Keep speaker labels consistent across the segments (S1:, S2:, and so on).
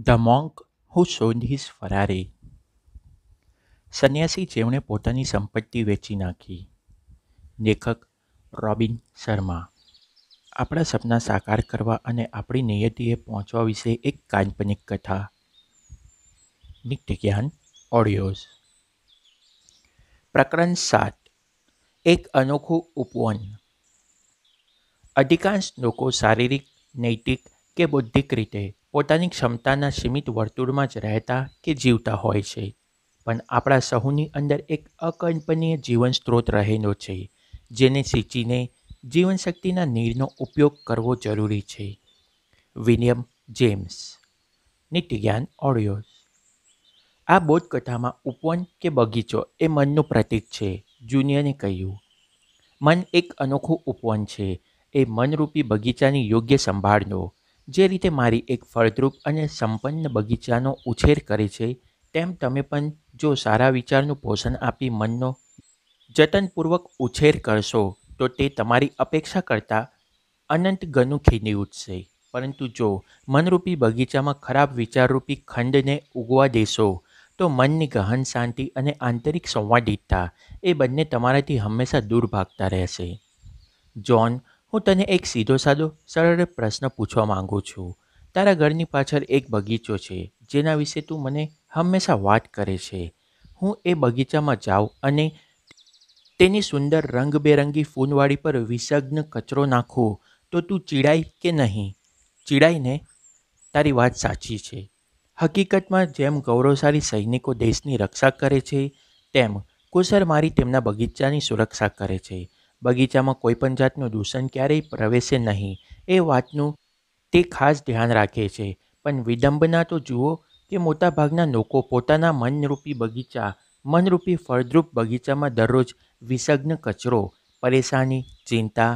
S1: The monk who sold his Ferrari સંન્યાસી જેમણે પોતાની સંપત્તિ વેચી નાખી લેખક રોબિન શર્મા આપણા સપના સાકાર કરવા અને આપણી નિયતિએ પહોંચવા વિશે એક કાલ્પનિક કથા નિત્ય જ્ઞાન ઓડિયોઝ પ્રકરણ સાત એક અનોખું ઉપવન અધિકાંશ લોકો શારીરિક નૈતિક કે બૌદ્ધિક રીતે પોતાની ક્ષમતાના સીમિત વર્તુળમાં જ રહેતા કે જીવતા હોય છે પણ આપણા સહુની અંદર એક અકલ્પનીય જીવન સ્ત્રોત રહેલો છે જેને સિંચીને જીવનશક્તિના નીરનો ઉપયોગ કરવો જરૂરી છે વિલિયમ જેમ્સ નિત્યજ્ઞાન ઓડિયો આ બોધકથામાં ઉપવન કે બગીચો એ મનનું પ્રતીક છે જુનિયરે કહ્યું મન એક અનોખું ઉપવન છે એ મનરૂપી બગીચાની યોગ્ય સંભાળનો જે રીતે મારી એક ફળદ્રુપ અને સંપન્ન બગીચાનો ઉછેર કરે છે તેમ તમે પણ જો સારા વિચારનું પોષણ આપી મનનો જતનપૂર્વક ઉછેર કરશો તો તે તમારી અપેક્ષા કરતાં અનંત ગણું ખીલી ઉઠશે પરંતુ જો મનરૂપી બગીચામાં ખરાબ વિચારરૂપી ખંડને ઉગવા દેશો તો મનની ગહન શાંતિ અને આંતરિક સંવાદિતતા એ બંને તમારાથી હંમેશા દૂર ભાગતા રહેશે જ્હોન હું તને એક સીધો સાદો સરળ પ્રશ્ન પૂછવા માંગુ છું તારા ઘરની પાછળ એક બગીચો છે જેના વિશે તું મને હંમેશા વાત કરે છે હું એ બગીચામાં જાઉં અને તેની સુંદર રંગબેરંગી ફૂલવાડી પર વિસગ્ન કચરો નાખું તો તું ચીડાય કે નહીં ચીડાઈને તારી વાત સાચી છે હકીકતમાં જેમ ગૌરવશાળી સૈનિકો દેશની રક્ષા કરે છે તેમ કુશળ મારી તેમના બગીચાની સુરક્ષા કરે છે બગીચામાં કોઈપણ જાતનું દૂષણ ક્યારેય પ્રવેશે નહીં એ વાતનું તે ખાસ ધ્યાન રાખે છે પણ વિડંબના તો જુઓ કે મોટાભાગના લોકો પોતાના મનરૂપી બગીચા મનરૂપી ફળદ્રુપ બગીચામાં દરરોજ વિસગ્ન કચરો પરેશાની ચિંતા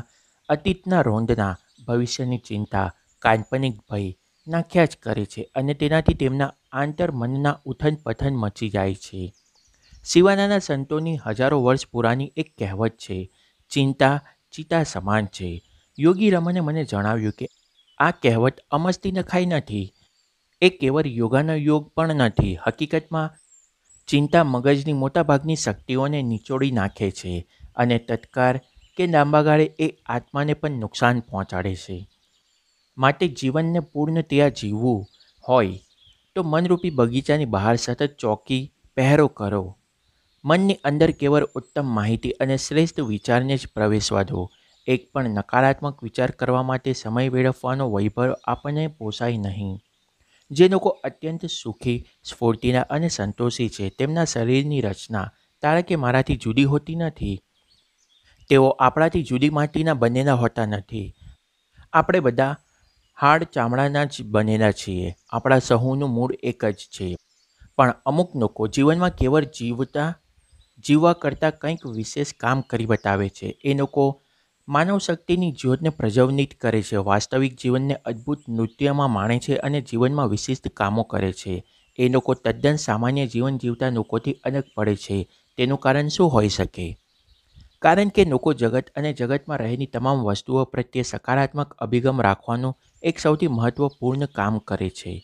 S1: અતીતના રોંદના ભવિષ્યની ચિંતા કાલ્પનિક ભય નાખ્યા જ કરે છે અને તેનાથી તેમના આંતર મનના ઉથન પથન મચી જાય છે શિવાનાના સંતોની હજારો વર્ષ પુરાની એક કહેવત છે ચિંતા ચિતા સમાન છે યોગી રમને મને જણાવ્યું કે આ કહેવત અમસ્તી નખાઈ નથી એ કેવળ યોગાનો યોગ પણ નથી હકીકતમાં ચિંતા મગજની મોટાભાગની શક્તિઓને નીચોડી નાખે છે અને તત્કાર કે લાંબા ગાળે એ આત્માને પણ નુકસાન પહોંચાડે છે માટે જીવનને પૂર્ણતયા જીવવું હોય તો મનરૂપી બગીચાની બહાર સતત ચોકી પહેરો કરો મનની અંદર કેવળ ઉત્તમ માહિતી અને શ્રેષ્ઠ વિચારને જ પ્રવેશવા દો એક પણ નકારાત્મક વિચાર કરવા માટે સમય વેડફવાનો વૈભવ આપણને પોસાય નહીં જે લોકો અત્યંત સુખી સ્ફૂર્તિના અને સંતોષી છે તેમના શરીરની રચના તારા કે મારાથી જુદી હોતી નથી તેઓ આપણાથી જુદી માટીના બનેલા હોતા નથી આપણે બધા હાડ ચામડાના જ બનેલા છીએ આપણા સહુનું મૂળ એક જ છે પણ અમુક લોકો જીવનમાં કેવળ જીવતા જીવવા કરતાં કંઈક વિશેષ કામ કરી બતાવે છે એ લોકો માનવ શક્તિની જ્યોતને પ્રજવનિત કરે છે વાસ્તવિક જીવનને અદ્ભુત નૃત્યમાં માણે છે અને જીવનમાં વિશિષ્ટ કામો કરે છે એ લોકો તદ્દન સામાન્ય જીવન જીવતા લોકોથી અલગ પડે છે તેનું કારણ શું હોઈ શકે કારણ કે લોકો જગત અને જગતમાં રહેલી તમામ વસ્તુઓ પ્રત્યે સકારાત્મક અભિગમ રાખવાનું એક સૌથી મહત્વપૂર્ણ કામ કરે છે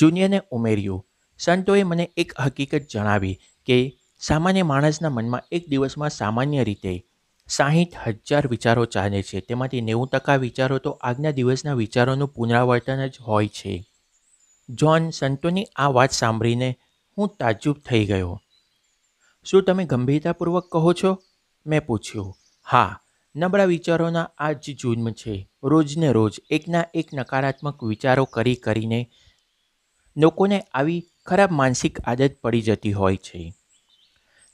S1: જુનિયરને ઉમેર્યું સંતોએ મને એક હકીકત જણાવી કે સામાન્ય માણસના મનમાં એક દિવસમાં સામાન્ય રીતે સાહીઠ હજાર વિચારો ચાલે છે તેમાંથી નેવું ટકા વિચારો તો આજના દિવસના વિચારોનું પુનરાવર્તન જ હોય છે જ્હોન સંતોની આ વાત સાંભળીને હું તાજુબ થઈ ગયો શું તમે ગંભીરતાપૂર્વક કહો છો મેં પૂછ્યું હા નબળા વિચારોના આ જ જુન્મ છે રોજને રોજ એકના એક નકારાત્મક વિચારો કરી કરીને લોકોને આવી ખરાબ માનસિક આદત પડી જતી હોય છે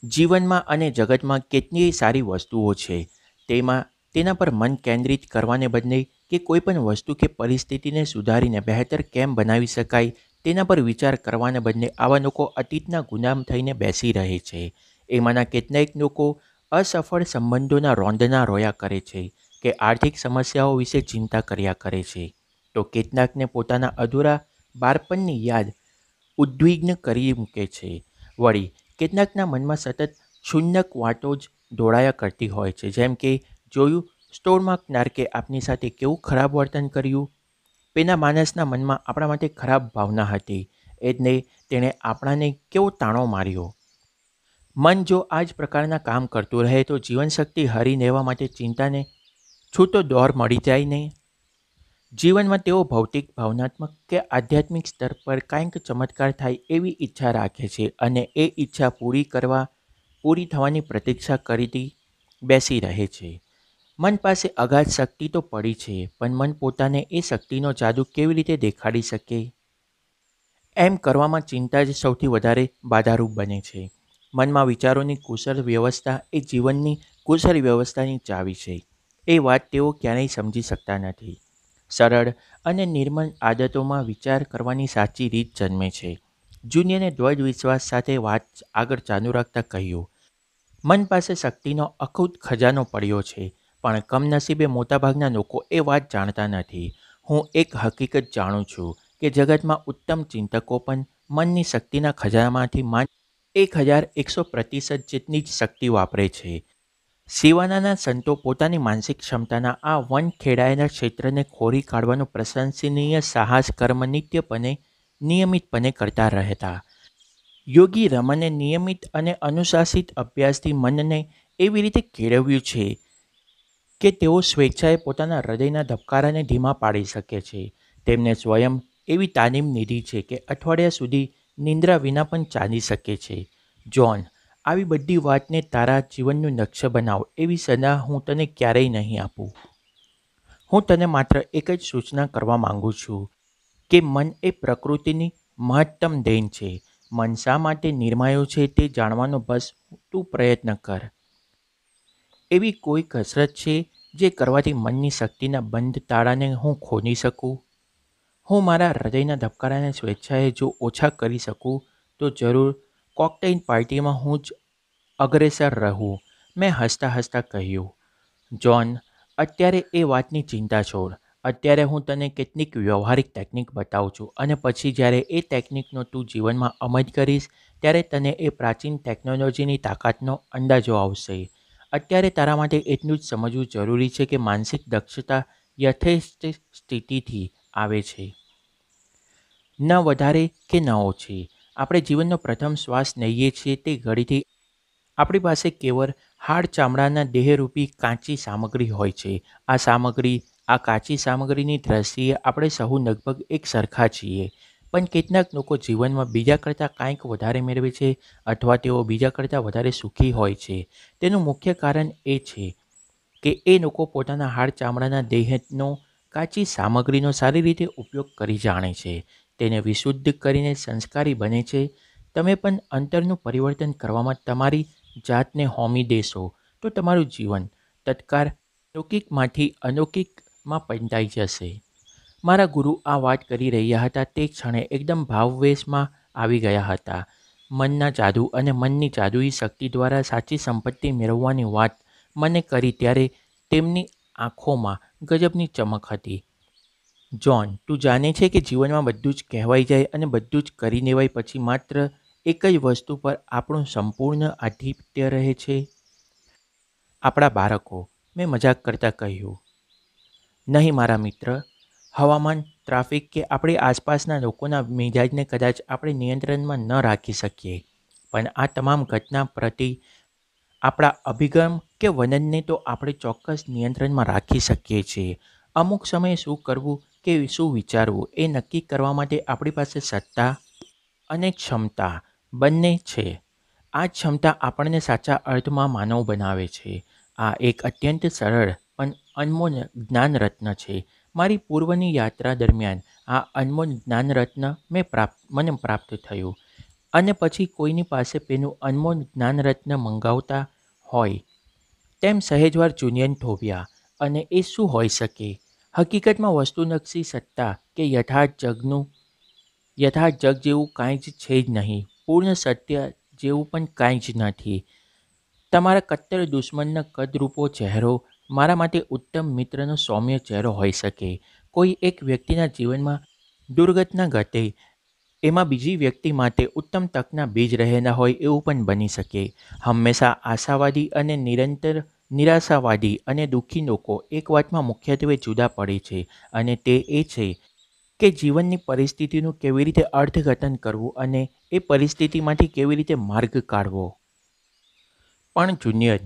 S1: જીવનમાં અને જગતમાં કેટલી સારી વસ્તુઓ છે તેમાં તેના પર મન કેન્દ્રિત કરવાને બદલે કે કોઈપણ વસ્તુ કે પરિસ્થિતિને સુધારીને બહેતર કેમ બનાવી શકાય તેના પર વિચાર કરવાને બદલે આવા લોકો અતીતના ગુનામ થઈને બેસી રહે છે એમાંના કેટલાક લોકો અસફળ સંબંધોના રોંદના રોયા કરે છે કે આર્થિક સમસ્યાઓ વિશે ચિંતા કર્યા કરે છે તો કેટલાકને પોતાના અધૂરા બાળપણની યાદ ઉદ્વિગ્ન કરી મૂકે છે વળી કેટલાકના મનમાં સતત શૂન્યક વાટો જ દોડાયા કરતી હોય છે જેમ કે જોયું સ્ટોરમાં ક્લાર્કે આપની સાથે કેવું ખરાબ વર્તન કર્યું પેલા માણસના મનમાં આપણા માટે ખરાબ ભાવના હતી એટલે તેણે આપણાને કેવો તાણો માર્યો મન જો આ જ પ્રકારના કામ કરતું રહે તો જીવનશક્તિ હરી લેવા માટે ચિંતાને છૂટો દોર મળી જાય નહીં જીવનમાં તેઓ ભૌતિક ભાવનાત્મક કે આધ્યાત્મિક સ્તર પર કાંઈક ચમત્કાર થાય એવી ઈચ્છા રાખે છે અને એ ઈચ્છા પૂરી કરવા પૂરી થવાની પ્રતીક્ષા કરી બેસી રહે છે મન પાસે અગાધ શક્તિ તો પડી છે પણ મન પોતાને એ શક્તિનો જાદુ કેવી રીતે દેખાડી શકે એમ કરવામાં ચિંતા જ સૌથી વધારે બાધારૂપ બને છે મનમાં વિચારોની કુશળ વ્યવસ્થા એ જીવનની કુશળ વ્યવસ્થાની ચાવી છે એ વાત તેઓ ક્યારેય સમજી શકતા નથી સરળ અને નિર્મળ આદતોમાં વિચાર કરવાની સાચી રીત જન્મે છે જુનિયને દ્વૈત વિશ્વાસ સાથે વાત આગળ ચાલુ રાખતા કહ્યું મન પાસે શક્તિનો અખૂત ખજાનો પડ્યો છે પણ કમનસીબે મોટાભાગના લોકો એ વાત જાણતા નથી હું એક હકીકત જાણું છું કે જગતમાં ઉત્તમ ચિંતકો પણ મનની શક્તિના ખજાનામાંથી માંડ એક હજાર એકસો પ્રતિશત જેટલી જ શક્તિ વાપરે છે સિવાનાના સંતો પોતાની માનસિક ક્ષમતાના આ વન ખેડાયેલા ક્ષેત્રને ખોરી કાઢવાનું પ્રશંસનીય સાહસ કર્મ નિત્યપણે નિયમિતપણે કરતા રહેતા યોગી રમને નિયમિત અને અનુશાસિત અભ્યાસથી મનને એવી રીતે કેળવ્યું છે કે તેઓ સ્વેચ્છાએ પોતાના હૃદયના ધબકારાને ધીમા પાડી શકે છે તેમને સ્વયં એવી તાલીમ લીધી છે કે અઠવાડિયા સુધી નિંદ્રા વિના પણ ચાલી શકે છે જ્હોન આવી બધી વાતને તારા જીવનનું નકશો બનાવ એવી સલાહ હું તને ક્યારેય નહીં આપું હું તને માત્ર એક જ સૂચના કરવા માગું છું કે મન એ પ્રકૃતિની મહત્તમ દેન છે મન શા માટે નિર્માયો છે તે જાણવાનો બસ તું પ્રયત્ન કર એવી કોઈ કસરત છે જે કરવાથી મનની શક્તિના બંધ તાળાને હું ખોલી શકું હું મારા હૃદયના ધબકારાને સ્વેચ્છાએ જો ઓછા કરી શકું તો જરૂર કોકટેઇન પાર્ટીમાં હું જ અગ્રેસર રહું મેં હસતા હસતા કહ્યું જ્હોન અત્યારે એ વાતની ચિંતા છોડ અત્યારે હું તને કેટલીક વ્યવહારિક ટેકનિક બતાવું છું અને પછી જ્યારે એ ટેકનિકનો તું જીવનમાં અમલ કરીશ ત્યારે તને એ પ્રાચીન ટેકનોલોજીની તાકાતનો અંદાજો આવશે અત્યારે તારા માટે એટલું જ સમજવું જરૂરી છે કે માનસિક દક્ષતા યથેષ્ટ સ્થિતિથી આવે છે ન વધારે કે ન ઓછી આપણે જીવનનો પ્રથમ શ્વાસ લઈએ છીએ તે ઘડીથી આપણી પાસે કેવળ હાડ ચામડાના દેહરૂપી કાચી સામગ્રી હોય છે આ સામગ્રી આ કાચી સામગ્રીની દ્રષ્ટિએ આપણે સહુ લગભગ એક સરખા છીએ પણ કેટલાક લોકો જીવનમાં બીજા કરતાં કાંઈક વધારે મેળવે છે અથવા તેઓ બીજા કરતાં વધારે સુખી હોય છે તેનું મુખ્ય કારણ એ છે કે એ લોકો પોતાના હાડ ચામડાના દેહનો કાચી સામગ્રીનો સારી રીતે ઉપયોગ કરી જાણે છે તેને વિશુદ્ધ કરીને સંસ્કારી બને છે તમે પણ અંતરનું પરિવર્તન કરવામાં તમારી જાતને હોમી દેશો તો તમારું જીવન તત્કાર લૌકિકમાંથી અનૌકિકમાં પંટાઈ જશે મારા ગુરુ આ વાત કરી રહ્યા હતા તે ક્ષણે એકદમ ભાવવેશમાં આવી ગયા હતા મનના જાદુ અને મનની જાદુઈ શક્તિ દ્વારા સાચી સંપત્તિ મેળવવાની વાત મને કરી ત્યારે તેમની આંખોમાં ગજબની ચમક હતી જ્હોન તું જાણે છે કે જીવનમાં બધું જ કહેવાઈ જાય અને બધું જ કરી લેવાય પછી માત્ર એક જ વસ્તુ પર આપણું સંપૂર્ણ આધિપત્ય રહે છે આપણા બાળકો મેં મજાક કરતા કહ્યું નહીં મારા મિત્ર હવામાન ટ્રાફિક કે આપણી આસપાસના લોકોના મિજાજને કદાચ આપણે નિયંત્રણમાં ન રાખી શકીએ પણ આ તમામ ઘટના પ્રતિ આપણા અભિગમ કે વનનને તો આપણે ચોક્કસ નિયંત્રણમાં રાખી શકીએ છીએ અમુક સમયે શું કરવું કે શું વિચારવું એ નક્કી કરવા માટે આપણી પાસે સત્તા અને ક્ષમતા બંને છે આ ક્ષમતા આપણને સાચા અર્થમાં માનવ બનાવે છે આ એક અત્યંત સરળ પણ અનમોલ જ્ઞાન રત્ન છે મારી પૂર્વની યાત્રા દરમિયાન આ અનમોલ જ્ઞાન રત્ન મેં પ્રાપ્ત મને પ્રાપ્ત થયું અને પછી કોઈની પાસે પેનું અનમોલ જ્ઞાન રત્ન મંગાવતા હોય તેમ સહેજવાર જુનિયન થોભ્યા અને એ શું હોઈ શકે હકીકતમાં વસ્તુનક્ષી સત્તા કે યથાર્થ જગનું યથાર્થ જગ જેવું કાંઈ જ છે જ નહીં પૂર્ણ સત્ય જેવું પણ કાંઈ જ નથી તમારા કત્તર દુશ્મનના કદરૂપો ચહેરો મારા માટે ઉત્તમ મિત્રનો સૌમ્ય ચહેરો હોઈ શકે કોઈ એક વ્યક્તિના જીવનમાં દુર્ઘટના ઘટે એમાં બીજી વ્યક્તિ માટે ઉત્તમ તકના બીજ રહેલા હોય એવું પણ બની શકે હંમેશા આશાવાદી અને નિરંતર નિરાશાવાદી અને દુઃખી લોકો એક વાતમાં મુખ્યત્વે જુદા પડે છે અને તે એ છે કે જીવનની પરિસ્થિતિનું કેવી રીતે અર્થઘટન કરવું અને એ પરિસ્થિતિમાંથી કેવી રીતે માર્ગ કાઢવો પણ જુનિયર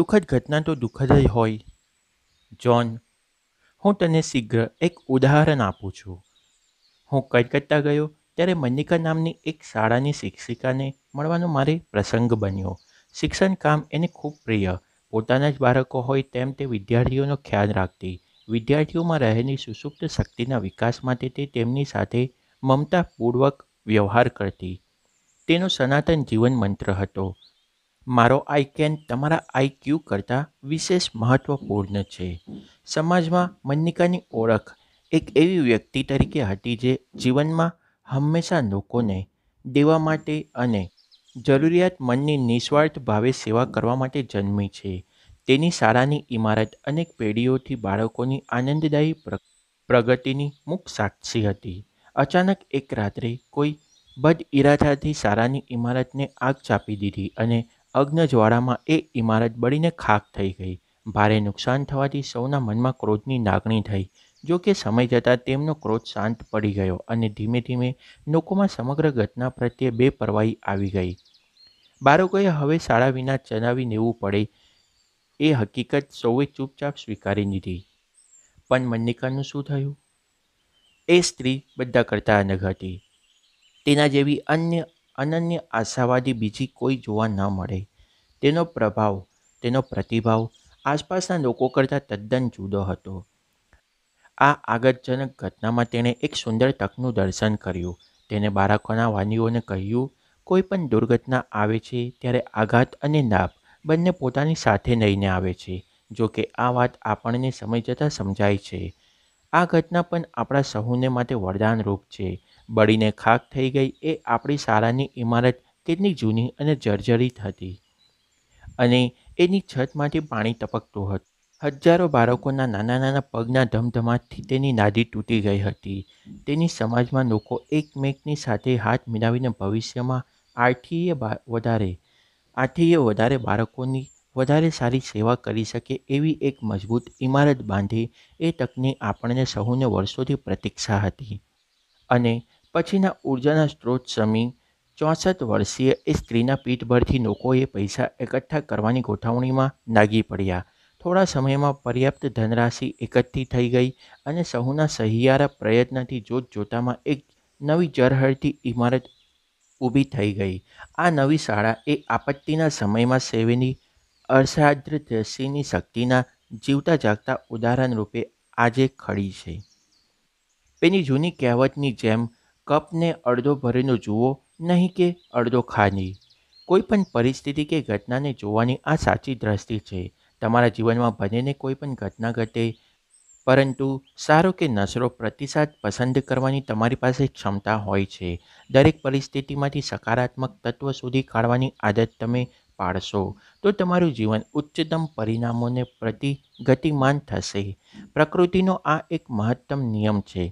S1: દુઃખદ ઘટના તો દુઃખદ જ હોય જ્હોન હું તને શીઘ્ર એક ઉદાહરણ આપું છું હું કલકત્તા ગયો ત્યારે મન્નિકા નામની એક શાળાની શિક્ષિકાને મળવાનો મારે પ્રસંગ બન્યો શિક્ષણ કામ એને ખૂબ પ્રિય પોતાના જ બાળકો હોય તેમ તે વિદ્યાર્થીઓનો ખ્યાલ રાખતી વિદ્યાર્થીઓમાં રહેલી સુસુપ્ત શક્તિના વિકાસ માટે તે તેમની સાથે મમતાપૂર્વક વ્યવહાર કરતી તેનો સનાતન જીવન મંત્ર હતો મારો આઈ કેન તમારા આઈ ક્યુ કરતાં વિશેષ મહત્ત્વપૂર્ણ છે સમાજમાં મન્નિકાની ઓળખ એક એવી વ્યક્તિ તરીકે હતી જે જીવનમાં હંમેશા લોકોને દેવા માટે અને જરૂરિયાત મનની નિસ્વાર્થ ભાવે સેવા કરવા માટે જન્મી છે તેની શાળાની ઇમારત અનેક પેઢીઓથી બાળકોની આનંદદાયી પ્રગતિની મુખ સાક્ષી હતી અચાનક એક રાત્રે કોઈ બદ ઇરાદાથી શાળાની ઇમારતને આગ ચાપી દીધી અને અગ્નજ્વાળામાં એ ઇમારત બળીને ખાક થઈ ગઈ ભારે નુકસાન થવાથી સૌના મનમાં ક્રોધની લાગણી થઈ જો કે સમય જતાં તેમનો ક્રોધ શાંત પડી ગયો અને ધીમે ધીમે લોકોમાં સમગ્ર ઘટના પ્રત્યે બે બેપરવાહી આવી ગઈ બાળકોએ હવે શાળા વિના ચલાવી લેવું પડે એ હકીકત સૌએ ચૂપચાપ સ્વીકારી લીધી પણ મન્નિકાનું શું થયું એ સ્ત્રી બધા કરતાં અલગ હતી તેના જેવી અન્ય અનન્ય આશાવાદી બીજી કોઈ જોવા ન મળે તેનો પ્રભાવ તેનો પ્રતિભાવ આસપાસના લોકો કરતાં તદ્દન જુદો હતો આ આગતજનક ઘટનામાં તેણે એક સુંદર તકનું દર્શન કર્યું તેને બાળકોના વાનીઓને કહ્યું કોઈપણ દુર્ઘટના આવે છે ત્યારે આઘાત અને નાપ બંને પોતાની સાથે લઈને આવે છે જો કે આ વાત આપણને સમય જતાં સમજાય છે આ ઘટના પણ આપણા સહુને માટે વરદાનરૂપ છે બળીને ખાક થઈ ગઈ એ આપણી શાળાની ઇમારત કેટલી જૂની અને જર્જરિત હતી અને એની છતમાંથી પાણી ટપકતું હતું હજારો બાળકોના નાના નાના પગના ધમધમાટથી તેની નાદી તૂટી ગઈ હતી તેની સમાજમાં લોકો એકમેકની સાથે હાથ મિલાવીને ભવિષ્યમાં આઠીએ વધારે આઠીએ વધારે બાળકોની વધારે સારી સેવા કરી શકે એવી એક મજબૂત ઇમારત બાંધી એ તકની આપણને સહુને વર્ષોથી પ્રતીક્ષા હતી અને પછીના ઊર્જાના સ્ત્રોત સમી ચોસઠ વર્ષીય એ સ્ત્રીના પીઠ પરથી લોકોએ પૈસા એકઠા કરવાની ગોઠવણીમાં નાગી પડ્યા થોડા સમયમાં પર્યાપ્ત ધનરાશિ એકઠી થઈ ગઈ અને સહુના સહિયારા પ્રયત્નથી જોત જોતામાં એક નવી જરહળતી ઇમારત ઊભી થઈ ગઈ આ નવી શાળા એ આપત્તિના સમયમાં સેવેની અર્ષાદ્ર દ્રષ્ટિની શક્તિના જીવતા જાગતા ઉદાહરણ રૂપે આજે ખડી છે પેની જૂની કહેવતની જેમ કપને અડધો ભરેલો જુઓ નહીં કે અડધો કોઈ પણ પરિસ્થિતિ કે ઘટનાને જોવાની આ સાચી દ્રષ્ટિ છે તમારા જીવનમાં બનેને કોઈ પણ ઘટના ઘટે પરંતુ સારો કે નસરો પ્રતિસાદ પસંદ કરવાની તમારી પાસે ક્ષમતા હોય છે દરેક પરિસ્થિતિમાંથી સકારાત્મક તત્વ સુધી કાઢવાની આદત તમે પાડશો તો તમારું જીવન ઉચ્ચતમ પરિણામોને પ્રતિ ગતિમાન થશે પ્રકૃતિનો આ એક મહત્તમ નિયમ છે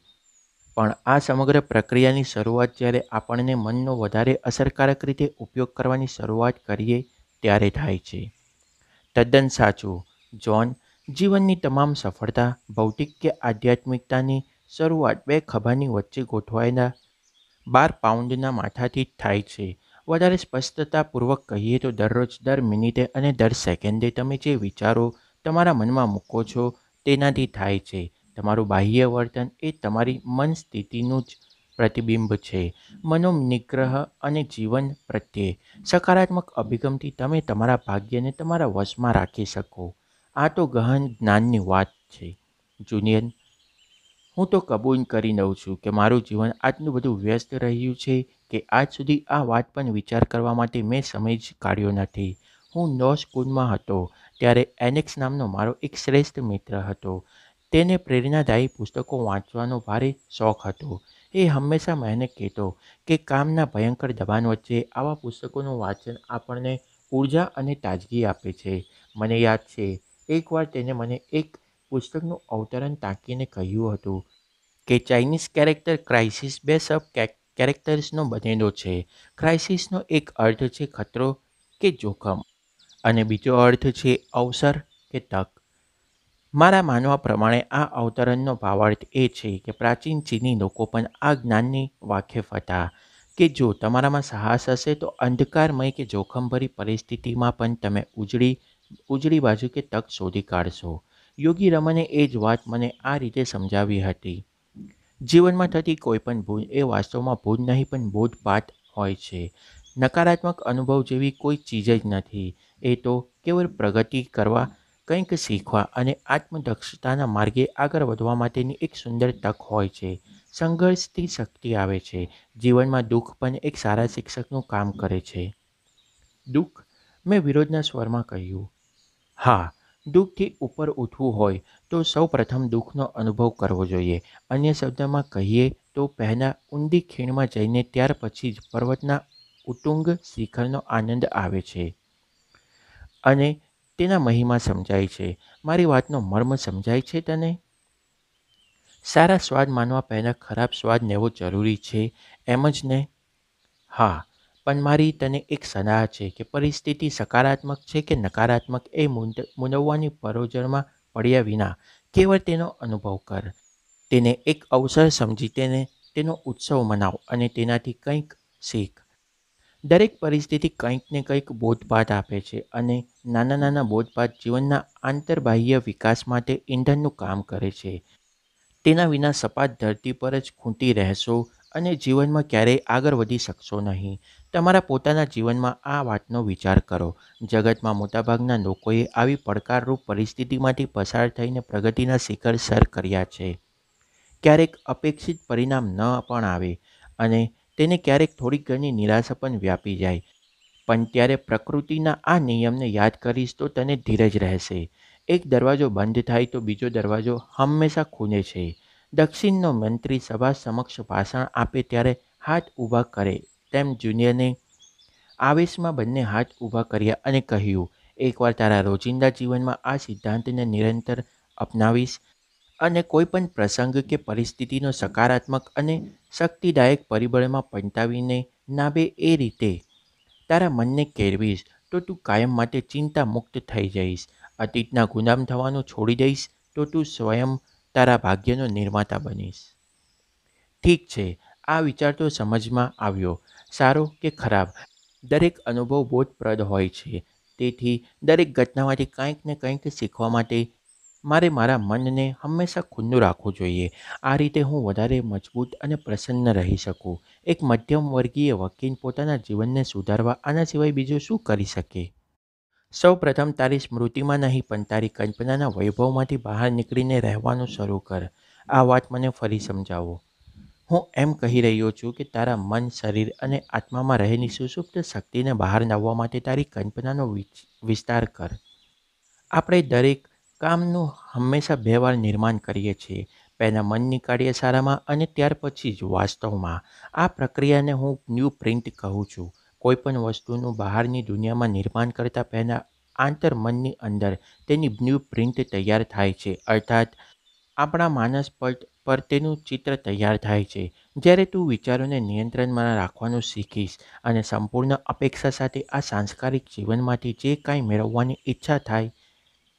S1: પણ આ સમગ્ર પ્રક્રિયાની શરૂઆત જ્યારે આપણને મનનો વધારે અસરકારક રીતે ઉપયોગ કરવાની શરૂઆત કરીએ ત્યારે થાય છે તદ્દન સાચું જ્હોન જીવનની તમામ સફળતા ભૌતિક કે આધ્યાત્મિકતાની શરૂઆત બે ખભાની વચ્ચે ગોઠવાયેલા બાર પાઉન્ડના માથાથી જ થાય છે વધારે સ્પષ્ટતાપૂર્વક કહીએ તો દરરોજ દર મિનિટે અને દર સેકન્ડે તમે જે વિચારો તમારા મનમાં મૂકો છો તેનાથી થાય છે તમારું બાહ્ય વર્તન એ તમારી મન સ્થિતિનું જ પ્રતિબિંબ છે મનોનિગ્રહ અને જીવન પ્રત્યે સકારાત્મક અભિગમથી તમે તમારા ભાગ્યને તમારા વશમાં રાખી શકો આ તો ગહન જ્ઞાનની વાત છે જુનિયર હું તો કબૂલ કરી દઉં છું કે મારું જીવન આટલું બધું વ્યસ્ત રહ્યું છે કે આજ સુધી આ વાત પણ વિચાર કરવા માટે મેં સમય જ કાઢ્યો નથી હું નો સ્કૂલમાં હતો ત્યારે એનેક્સ નામનો મારો એક શ્રેષ્ઠ મિત્ર હતો તેને પ્રેરણાદાયી પુસ્તકો વાંચવાનો ભારે શોખ હતો એ હંમેશા મને કહેતો કે કામના ભયંકર દબાણ વચ્ચે આવા પુસ્તકોનું વાંચન આપણને ઉર્જા અને તાજગી આપે છે મને યાદ છે એકવાર તેને મને એક પુસ્તકનું અવતરણ ટાંકીને કહ્યું હતું કે ચાઇનીઝ કેરેક્ટર ક્રાઇસિસ બે સબ કેરેક્ટર્સનો બનેલો છે ક્રાઇસિસનો એક અર્થ છે ખતરો કે જોખમ અને બીજો અર્થ છે અવસર કે તક મારા માનવા પ્રમાણે આ અવતરણનો ભાવાર્થ એ છે કે પ્રાચીન ચીની લોકો પણ આ જ્ઞાનની વાકેફ હતા કે જો તમારામાં સાહસ હશે તો અંધકારમય કે જોખમભરી પરિસ્થિતિમાં પણ તમે ઉજળી ઉજળી બાજુ કે તક શોધી કાઢશો યોગી રમને એ જ વાત મને આ રીતે સમજાવી હતી જીવનમાં થતી કોઈપણ ભૂલ એ વાસ્તવમાં ભૂલ નહીં પણ બોધપાઠ હોય છે નકારાત્મક અનુભવ જેવી કોઈ ચીજ જ નથી એ તો કેવળ પ્રગતિ કરવા કંઈક શીખવા અને આત્મદક્ષતાના માર્ગે આગળ વધવા માટેની એક સુંદર તક હોય છે સંઘર્ષથી શક્તિ આવે છે જીવનમાં દુઃખ પણ એક સારા શિક્ષકનું કામ કરે છે દુઃખ મેં વિરોધના સ્વરમાં કહ્યું હા દુઃખથી ઉપર ઉઠવું હોય તો સૌ પ્રથમ દુઃખનો અનુભવ કરવો જોઈએ અન્ય શબ્દમાં કહીએ તો પહેલાં ઊંડી ખીણમાં જઈને ત્યાર પછી જ પર્વતના ઉતુંગ શિખરનો આનંદ આવે છે અને તેના મહિમા સમજાય છે મારી વાતનો મર્મ સમજાય છે તને સારા સ્વાદ માનવા પહેલાં ખરાબ સ્વાદ લેવો જરૂરી છે એમ જ ને હા પણ મારી તને એક સલાહ છે કે પરિસ્થિતિ સકારાત્મક છે કે નકારાત્મક એ મૂંઝવવાની પરોજરમાં પડ્યા વિના કેવળ તેનો અનુભવ કર તેને એક અવસર સમજી તેને તેનો ઉત્સવ મનાવ અને તેનાથી કંઈક શીખ દરેક પરિસ્થિતિ કંઈક ને કંઈક બોધપાઠ આપે છે અને નાના નાના બોધપાઠ જીવનના આંતરબાહ્ય વિકાસ માટે ઈંધણનું કામ કરે છે તેના વિના સપાટ ધરતી પર જ ખૂંટી રહેશો અને જીવનમાં ક્યારેય આગળ વધી શકશો નહીં તમારા પોતાના જીવનમાં આ વાતનો વિચાર કરો જગતમાં મોટાભાગના લોકોએ આવી પડકારરૂપ પરિસ્થિતિમાંથી પસાર થઈને પ્રગતિના શિખર સર કર્યા છે ક્યારેક અપેક્ષિત પરિણામ ન પણ આવે અને તેને ક્યારેક થોડીક ઘણી નિરાશા પણ વ્યાપી જાય પણ ત્યારે પ્રકૃતિના આ નિયમને યાદ કરીશ તો તને ધીરજ રહેશે એક દરવાજો બંધ થાય તો બીજો દરવાજો હંમેશા ખૂને છે દક્ષિણનો મંત્રી સભા સમક્ષ ભાષણ આપે ત્યારે હાથ ઊભા કરે તેમ જુનિયરને આવેશમાં બંને હાથ ઊભા કર્યા અને કહ્યું એકવાર તારા રોજિંદા જીવનમાં આ સિદ્ધાંતને નિરંતર અપનાવીશ અને કોઈપણ પ્રસંગ કે પરિસ્થિતિનો સકારાત્મક અને શક્તિદાયક પરિબળમાં પંટાવીને નાબે એ રીતે તારા મનને કેળવીશ તો તું કાયમ માટે ચિંતા મુક્ત થઈ જઈશ અતીતના ગુનામ થવાનું છોડી દઈશ તો તું સ્વયં તારા ભાગ્યનો નિર્માતા બનીશ ઠીક છે આ વિચાર તો સમજમાં આવ્યો સારો કે ખરાબ દરેક અનુભવ બોધપ્રદ હોય છે તેથી દરેક ઘટનામાંથી કંઈક ને કંઈક શીખવા માટે મારે મારા મનને હંમેશા ખુલ્લું રાખવું જોઈએ આ રીતે હું વધારે મજબૂત અને પ્રસન્ન રહી શકું એક મધ્યમ વર્ગીય વકીલ પોતાના જીવનને સુધારવા આના સિવાય બીજું શું કરી શકે સૌ પ્રથમ તારી સ્મૃતિમાં નહીં પણ તારી કલ્પનાના વૈભવમાંથી બહાર નીકળીને રહેવાનું શરૂ કર આ વાત મને ફરી સમજાવો હું એમ કહી રહ્યો છું કે તારા મન શરીર અને આત્મામાં રહેલી સુસુપ્ત શક્તિને બહાર લાવવા માટે તારી કલ્પનાનો વિસ્તાર કર આપણે દરેક કામનું હંમેશા બે વાર નિર્માણ કરીએ છીએ પહેલાં મનની સારામાં અને ત્યાર પછી જ વાસ્તવમાં આ પ્રક્રિયાને હું ન્યૂ પ્રિન્ટ કહું છું કોઈપણ વસ્તુનું બહારની દુનિયામાં નિર્માણ કરતાં પહેલાં આંતરમનની અંદર તેની બ્લ્યુ પ્રિન્ટ તૈયાર થાય છે અર્થાત આપણા માનસ પટ પર તેનું ચિત્ર તૈયાર થાય છે જ્યારે તું વિચારોને નિયંત્રણમાં રાખવાનું શીખીશ અને સંપૂર્ણ અપેક્ષા સાથે આ સાંસ્કારિક જીવનમાંથી જે કાંઈ મેળવવાની ઈચ્છા થાય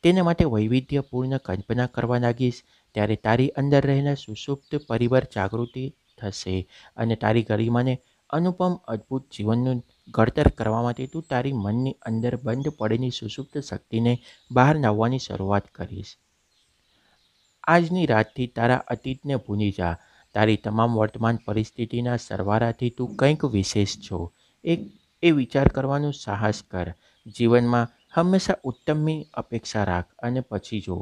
S1: તેને માટે વૈવિધ્યપૂર્ણ કલ્પના કરવા લાગીશ ત્યારે તારી અંદર રહેલા સુષુપ્ત પરિવાર જાગૃતિ થશે અને તારી ગરિમાને અનુપમ અદ્ભુત જીવનનું ઘડતર કરવા માટે તું તારી મનની અંદર બંધ પડેલી સુષુપ્ત શક્તિને બહાર લાવવાની શરૂઆત કરીશ આજની રાતથી તારા અતીતને ભૂલી જા તારી તમામ વર્તમાન પરિસ્થિતિના સરવારાથી તું કંઈક વિશેષ છો એક એ વિચાર કરવાનું સાહસ કર જીવનમાં હંમેશા ઉત્તમની અપેક્ષા રાખ અને પછી જો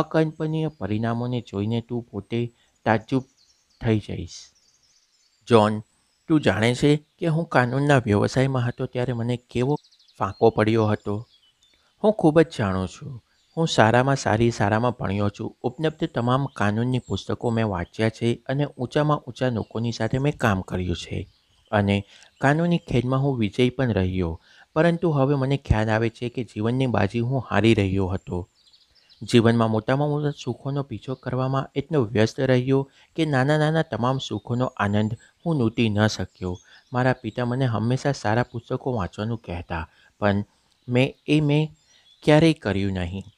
S1: અકલ્પનીય પરિણામોને જોઈને તું પોતે તાજુબ થઈ જઈશ જોન તું જાણે છે કે હું કાનૂનના વ્યવસાયમાં હતો ત્યારે મને કેવો ફાંકો પડ્યો હતો હું ખૂબ જ જાણું છું હું સારામાં સારી સારામાં ભણ્યો છું ઉપલબ્ધ તમામ કાનૂનની પુસ્તકો મેં વાંચ્યા છે અને ઊંચામાં ઊંચા લોકોની સાથે મેં કામ કર્યું છે અને કાનૂની ખેડમાં હું વિજય પણ રહ્યો પરંતુ હવે મને ખ્યાલ આવે છે કે જીવનની બાજી હું હારી રહ્યો હતો જીવનમાં મોટામાં મોટા સુખોનો પીછો કરવામાં એટલો વ્યસ્ત રહ્યો કે નાના નાના તમામ સુખોનો આનંદ હું નૂટી ન શક્યો મારા પિતા મને હંમેશા સારા પુસ્તકો વાંચવાનું કહેતા પણ મેં એ મેં ક્યારેય કર્યું નહીં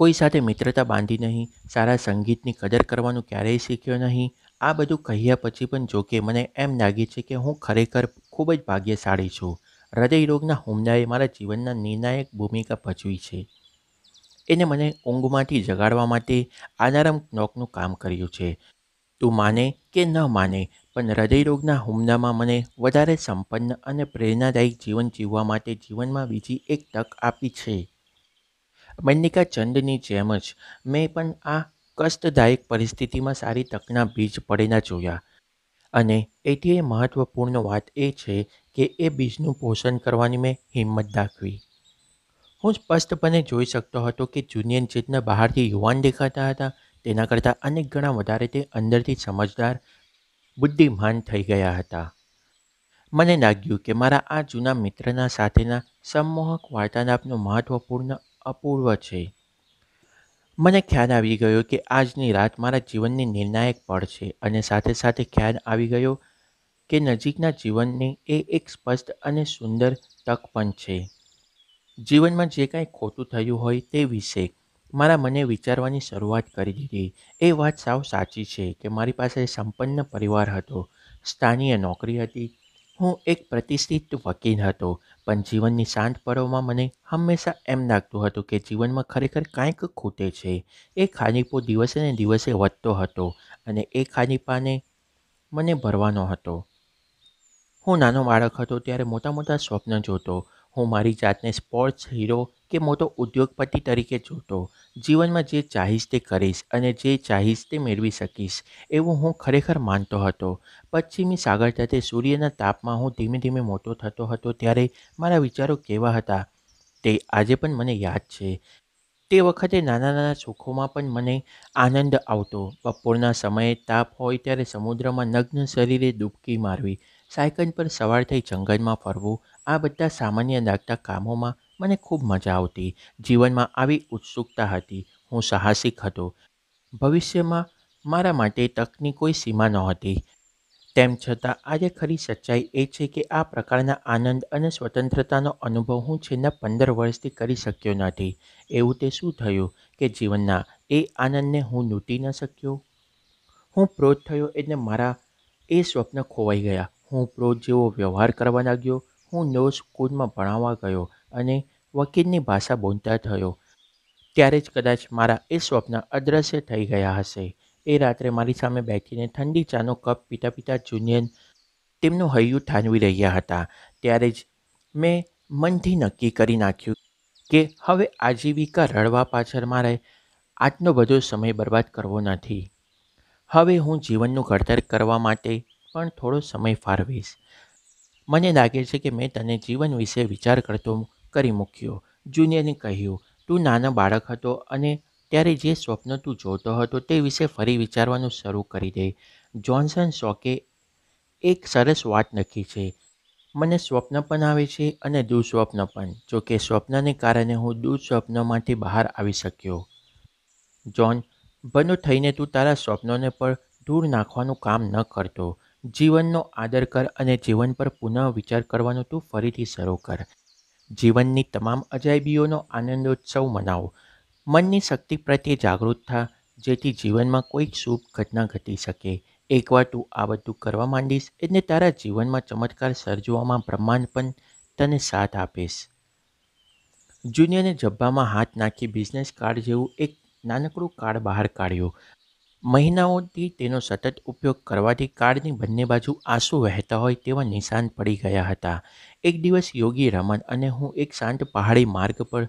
S1: કોઈ સાથે મિત્રતા બાંધી નહીં સારા સંગીતની કદર કરવાનું ક્યારેય શીખ્યો નહીં આ બધું કહ્યા પછી પણ જોકે મને એમ લાગે છે કે હું ખરેખર ખૂબ જ ભાગ્યશાળી છું હૃદયરોગના હુમલાએ મારા જીવનના નિર્ણાયક ભૂમિકા ભજવી છે એને મને ઊંઘમાંથી જગાડવા માટે આનારામ નોકનું કામ કર્યું છે તું માને કે ન માને પણ હૃદયરોગના હુમલામાં મને વધારે સંપન્ન અને પ્રેરણાદાયક જીવન જીવવા માટે જીવનમાં બીજી એક તક આપી છે મલ્લિકા ચંદની જેમ જ મેં પણ આ કષ્ટદાયક પરિસ્થિતિમાં સારી તકના બીજ પડેલા જોયા અને એથી મહત્ત્વપૂર્ણ વાત એ છે કે એ બીજનું પોષણ કરવાની મેં હિંમત દાખવી હું સ્પષ્ટપણે જોઈ શકતો હતો કે જુનિયન જીતના બહારથી યુવાન દેખાતા હતા તેના કરતાં અનેક ગણા વધારે તે અંદરથી સમજદાર બુદ્ધિમાન થઈ ગયા હતા મને લાગ્યું કે મારા આ જૂના મિત્રના સાથેના સંમોહક વાર્તાલાપનું મહત્ત્વપૂર્ણ અપૂર્વ છે મને ખ્યાલ આવી ગયો કે આજની રાત મારા જીવનની નિર્ણાયક પળ છે અને સાથે સાથે ખ્યાલ આવી ગયો કે નજીકના જીવનની એ એક સ્પષ્ટ અને સુંદર તક પણ છે જીવનમાં જે કાંઈ ખોટું થયું હોય તે વિશે મારા મને વિચારવાની શરૂઆત કરી દીધી એ વાત સાવ સાચી છે કે મારી પાસે સંપન્ન પરિવાર હતો સ્થાનીય નોકરી હતી હું એક પ્રતિષ્ઠિત વકીલ હતો પણ જીવનની શાંત પળોમાં મને હંમેશા એમ લાગતું હતું કે જીવનમાં ખરેખર કાંઈક ખૂટે છે એ ખાનીપો દિવસે ને દિવસે વધતો હતો અને એ ખાનીપાને મને ભરવાનો હતો હું નાનો બાળક હતો ત્યારે મોટા મોટા સ્વપ્ન જોતો હું મારી જાતને સ્પોર્ટ્સ હીરો કે મોટો ઉદ્યોગપતિ તરીકે જોતો જીવનમાં જે ચાહીશ તે કરીશ અને જે ચાહીશ તે મેળવી શકીશ એવું હું ખરેખર માનતો હતો પશ્ચિમી સાગર તથે સૂર્યના તાપમાં હું ધીમે ધીમે મોટો થતો હતો ત્યારે મારા વિચારો કેવા હતા તે આજે પણ મને યાદ છે તે વખતે નાના નાના સુખોમાં પણ મને આનંદ આવતો બપોરના સમયે તાપ હોય ત્યારે સમુદ્રમાં નગ્ન શરીરે ડૂબકી મારવી સાયકલ પર સવાર થઈ જંગલમાં ફરવું આ બધા સામાન્ય લાગતા કામોમાં મને ખૂબ મજા આવતી જીવનમાં આવી ઉત્સુકતા હતી હું સાહસિક હતો ભવિષ્યમાં મારા માટે તકની કોઈ સીમા નહોતી તેમ છતાં આજે ખરી સચ્ચાઈ એ છે કે આ પ્રકારના આનંદ અને સ્વતંત્રતાનો અનુભવ હું છેલ્લા પંદર વર્ષથી કરી શક્યો નથી એવું તે શું થયું કે જીવનના એ આનંદને હું લૂંટી ન શક્યો હું પ્રોધ થયો એટલે મારા એ સ્વપ્ન ખોવાઈ ગયા હું પ્રોધ જેવો વ્યવહાર કરવા લાગ્યો હું લો સ્કૂલમાં ભણાવવા ગયો અને વકીલની ભાષા બોલતા થયો ત્યારે જ કદાચ મારા એ સ્વપ્ન અદ્રશ્ય થઈ ગયા હશે એ રાત્રે મારી સામે બેઠીને ઠંડી ચાનો કપ પીતા પીતા જુનિયન તેમનું હૈયું ઠાનવી રહ્યા હતા ત્યારે જ મેં મનથી નક્કી કરી નાખ્યું કે હવે આજીવિકા રડવા પાછળ મારે આજનો બધો સમય બરબાદ કરવો નથી હવે હું જીવનનું ઘડતર કરવા માટે પણ થોડો સમય ફાળવીશ મને લાગે છે કે મેં તને જીવન વિશે વિચાર કરતો કરી મૂક્યો જુનિયરને કહ્યું તું નાના બાળક હતો અને ત્યારે જે સ્વપ્ન તું જોતો હતો તે વિશે ફરી વિચારવાનું શરૂ કરી દે જોન્સન શોકે એક સરસ વાત લખી છે મને સ્વપ્ન પણ આવે છે અને દુઃસ્વપ્ન પણ જોકે સ્વપ્નને કારણે હું દુઃસ્વપ્નમાંથી બહાર આવી શક્યો જોન બનો થઈને તું તારા સ્વપ્નોને પણ દૂર નાખવાનું કામ ન કરતો જીવનનો આદર કર અને જીવન પર પુનઃ વિચાર કરવાનું તું ફરીથી શરૂ કર જીવનની તમામ અજાયબીઓનો આનંદોત્સવ મનાવો મનની શક્તિ પ્રત્યે જાગૃત થા જેથી જીવનમાં કોઈક શુભ ઘટના ઘટી શકે એકવાર તું આ બધું કરવા માંડીશ એટલે તારા જીવનમાં ચમત્કાર સર્જવામાં બ્રહ્માંડ પણ તને સાથ આપીશ જુનિયરને જબ્બામાં હાથ નાખી બિઝનેસ કાર્ડ જેવું એક નાનકડું કાર્ડ બહાર કાઢ્યું મહિનાઓથી તેનો સતત ઉપયોગ કરવાથી કાર્ડની બંને બાજુ આંસુ વહેતા હોય તેવા નિશાન પડી ગયા હતા એક દિવસ યોગી રમન અને હું એક શાંત પહાડી માર્ગ પર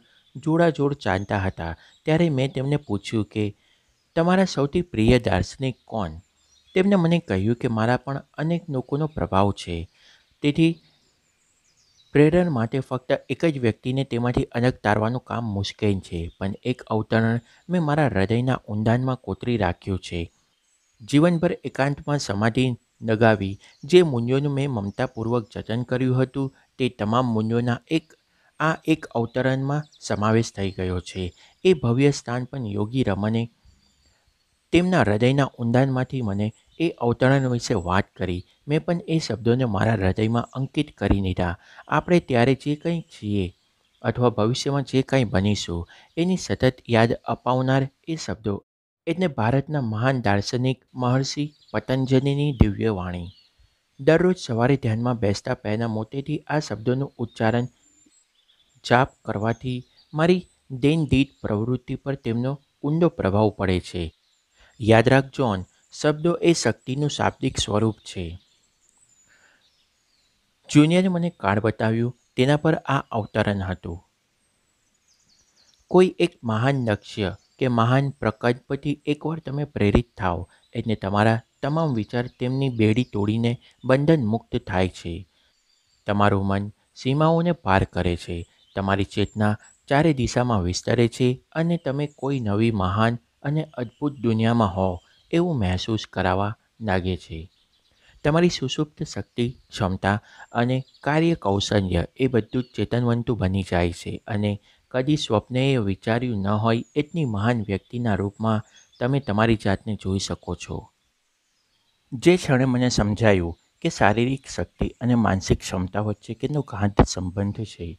S1: જોડાજોડ ચાલતા હતા ત્યારે મેં તેમને પૂછ્યું કે તમારા સૌથી પ્રિય દાર્શનિક કોણ તેમને મને કહ્યું કે મારા પણ અનેક લોકોનો પ્રભાવ છે તેથી પ્રેરણ માટે ફક્ત એક જ વ્યક્તિને તેમાંથી અલગ તારવાનું કામ મુશ્કેલ છે પણ એક અવતરણ મેં મારા હૃદયના ઊંડાણમાં કોતરી રાખ્યું છે જીવનભર એકાંતમાં સમાધિ લગાવી જે મૂલ્યોનું મેં મમતાપૂર્વક જતન કર્યું હતું તે તમામ મૂલ્યોના એક આ એક અવતરણમાં સમાવેશ થઈ ગયો છે એ ભવ્ય સ્થાન પણ યોગી રમને તેમના હૃદયના ઊંડાણમાંથી મને એ અવતરણ વિશે વાત કરી મેં પણ એ શબ્દોને મારા હૃદયમાં અંકિત કરી લીધા આપણે ત્યારે જે કંઈ છીએ અથવા ભવિષ્યમાં જે કંઈ બનીશું એની સતત યાદ અપાવનાર એ શબ્દો એટલે ભારતના મહાન દાર્શનિક મહર્ષિ પતંજલિની દિવ્ય વાણી દરરોજ સવારે ધ્યાનમાં બેસતા પહેલાં મોતેથી આ શબ્દોનું ઉચ્ચારણ જાપ કરવાથી મારી દેનદીત પ્રવૃત્તિ પર તેમનો ઊંડો પ્રભાવ પડે છે યાદ રાખજો શબ્દો એ શક્તિનું શાબ્દિક સ્વરૂપ છે જુનિયરે મને કાર્ડ બતાવ્યું તેના પર આ અવતરણ હતું કોઈ એક મહાન લક્ષ્ય કે મહાન પ્રકલ્પથી એકવાર તમે પ્રેરિત થાઓ એટલે તમારા તમામ વિચાર તેમની બેડી તોડીને બંધન મુક્ત થાય છે તમારું મન સીમાઓને પાર કરે છે તમારી ચેતના ચારે દિશામાં વિસ્તરે છે અને તમે કોઈ નવી મહાન અને અદ્ભુત દુનિયામાં હો એવું મહેસૂસ કરાવવા લાગે છે તમારી સુષુપ્ત શક્તિ ક્ષમતા અને કાર્ય કૌશલ્ય એ બધું જ ચેતનવંતું બની જાય છે અને કદી સ્વપ્ને વિચાર્યું ન હોય એટલી મહાન વ્યક્તિના રૂપમાં તમે તમારી જાતને જોઈ શકો છો જે ક્ષણે મને સમજાયું કે શારીરિક શક્તિ અને માનસિક ક્ષમતા વચ્ચે કેનો ગાઢ સંબંધ છે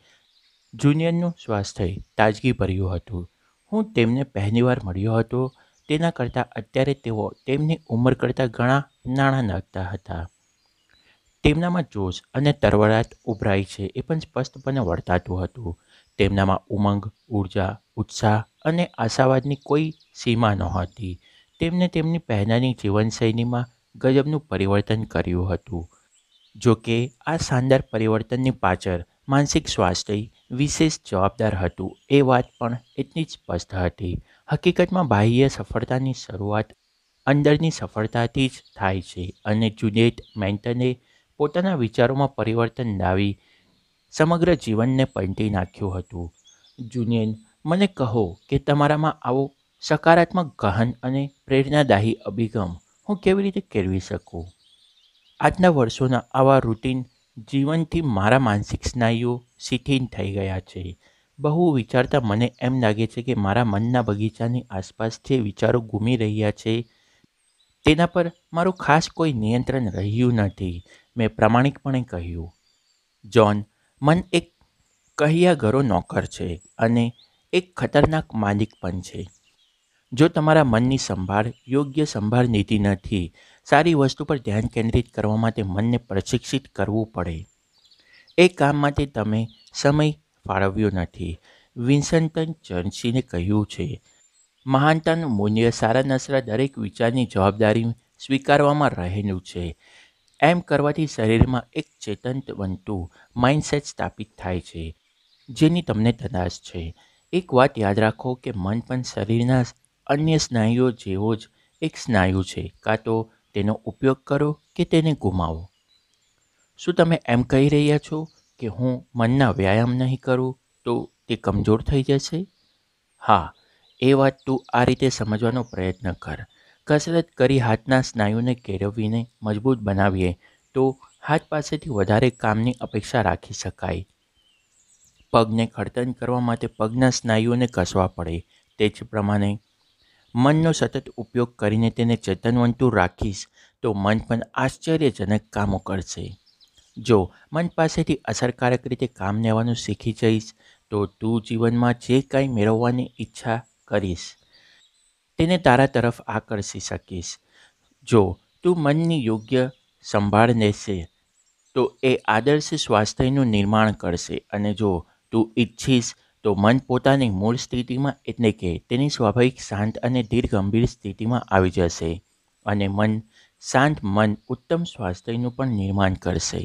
S1: જુનિયરનું સ્વાસ્થ્ય તાજગીભર્યું હતું હું તેમને પહેલીવાર મળ્યો હતો તેના કરતાં અત્યારે તેઓ તેમની ઉંમર કરતાં ઘણા નાણાં નાખતા હતા તેમનામાં જોશ અને તરવરાટ ઉભરાય છે એ પણ સ્પષ્ટપણે વર્તાતું હતું તેમનામાં ઉમંગ ઉર્જા ઉત્સાહ અને આશાવાદની કોઈ સીમા નહોતી તેમને તેમની પહેલાંની જીવનશૈલીમાં ગજબનું પરિવર્તન કર્યું હતું જોકે આ શાનદાર પરિવર્તનની પાછળ માનસિક સ્વાસ્થ્ય વિશેષ જવાબદાર હતું એ વાત પણ એટલી જ સ્પષ્ટ હતી હકીકતમાં બાહ્ય સફળતાની શરૂઆત અંદરની સફળતાથી જ થાય છે અને જુનેટ મેન્ટને પોતાના વિચારોમાં પરિવર્તન લાવી સમગ્ર જીવનને પલટી નાખ્યું હતું જુનિયન મને કહો કે તમારામાં આવો સકારાત્મક ગહન અને પ્રેરણાદાયી અભિગમ હું કેવી રીતે કેળવી શકું આજના વર્ષોના આવા રૂટીન જીવનથી મારા માનસિક સ્નાયુઓ શિથિલ થઈ ગયા છે બહુ વિચારતા મને એમ લાગે છે કે મારા મનના બગીચાની આસપાસ જે વિચારો ઘૂમી રહ્યા છે તેના પર મારું ખાસ કોઈ નિયંત્રણ રહ્યું નથી મેં પ્રામાણિકપણે કહ્યું જોન મન એક કહ્યા ઘરો નોકર છે અને એક ખતરનાક માલિક પણ છે જો તમારા મનની સંભાળ યોગ્ય સંભાળ નીતિ નથી સારી વસ્તુ પર ધ્યાન કેન્દ્રિત કરવા માટે મનને પ્રશિક્ષિત કરવું પડે એ કામ માટે તમે સમય ફાળવ્યો નથી વિન્સન્ટન ચર્ચિને કહ્યું છે મહાનતન મૂલ્ય સારા નસરા દરેક વિચારની જવાબદારી સ્વીકારવામાં રહેલું છે એમ કરવાથી શરીરમાં એક ચેતન બનતું માઇન્ડસેટ સ્થાપિત થાય છે જેની તમને તદાશ છે એક વાત યાદ રાખો કે મન પણ શરીરના અન્ય સ્નાયુઓ જેવો જ એક સ્નાયુ છે કાં તો તેનો ઉપયોગ કરો કે તેને ગુમાવો શું તમે એમ કહી રહ્યા છો કે હું મનના વ્યાયામ નહીં કરું તો તે કમજોર થઈ જશે હા એ વાત તું આ રીતે સમજવાનો પ્રયત્ન કર કસરત કરી હાથના સ્નાયુને કેળવીને મજબૂત બનાવીએ તો હાથ પાસેથી વધારે કામની અપેક્ષા રાખી શકાય પગને ખડતન કરવા માટે પગના સ્નાયુઓને કસવા પડે તે જ પ્રમાણે મનનો સતત ઉપયોગ કરીને તેને જતનવંતું રાખીશ તો મન પણ આશ્ચર્યજનક કામો કરશે જો મન પાસેથી અસરકારક રીતે કામ લેવાનું શીખી જઈશ તો તું જીવનમાં જે કાંઈ મેળવવાની ઈચ્છા કરીશ તેને તારા તરફ આકર્ષી શકીશ જો તું મનની યોગ્ય સંભાળ લેશે તો એ આદર્શ સ્વાસ્થ્યનું નિર્માણ કરશે અને જો તું ઈચ્છીશ તો મન પોતાની મૂળ સ્થિતિમાં એટલે કે તેની સ્વાભાવિક શાંત અને ધીર ગંભીર સ્થિતિમાં આવી જશે અને મન શાંત મન ઉત્તમ સ્વાસ્થ્યનું પણ નિર્માણ કરશે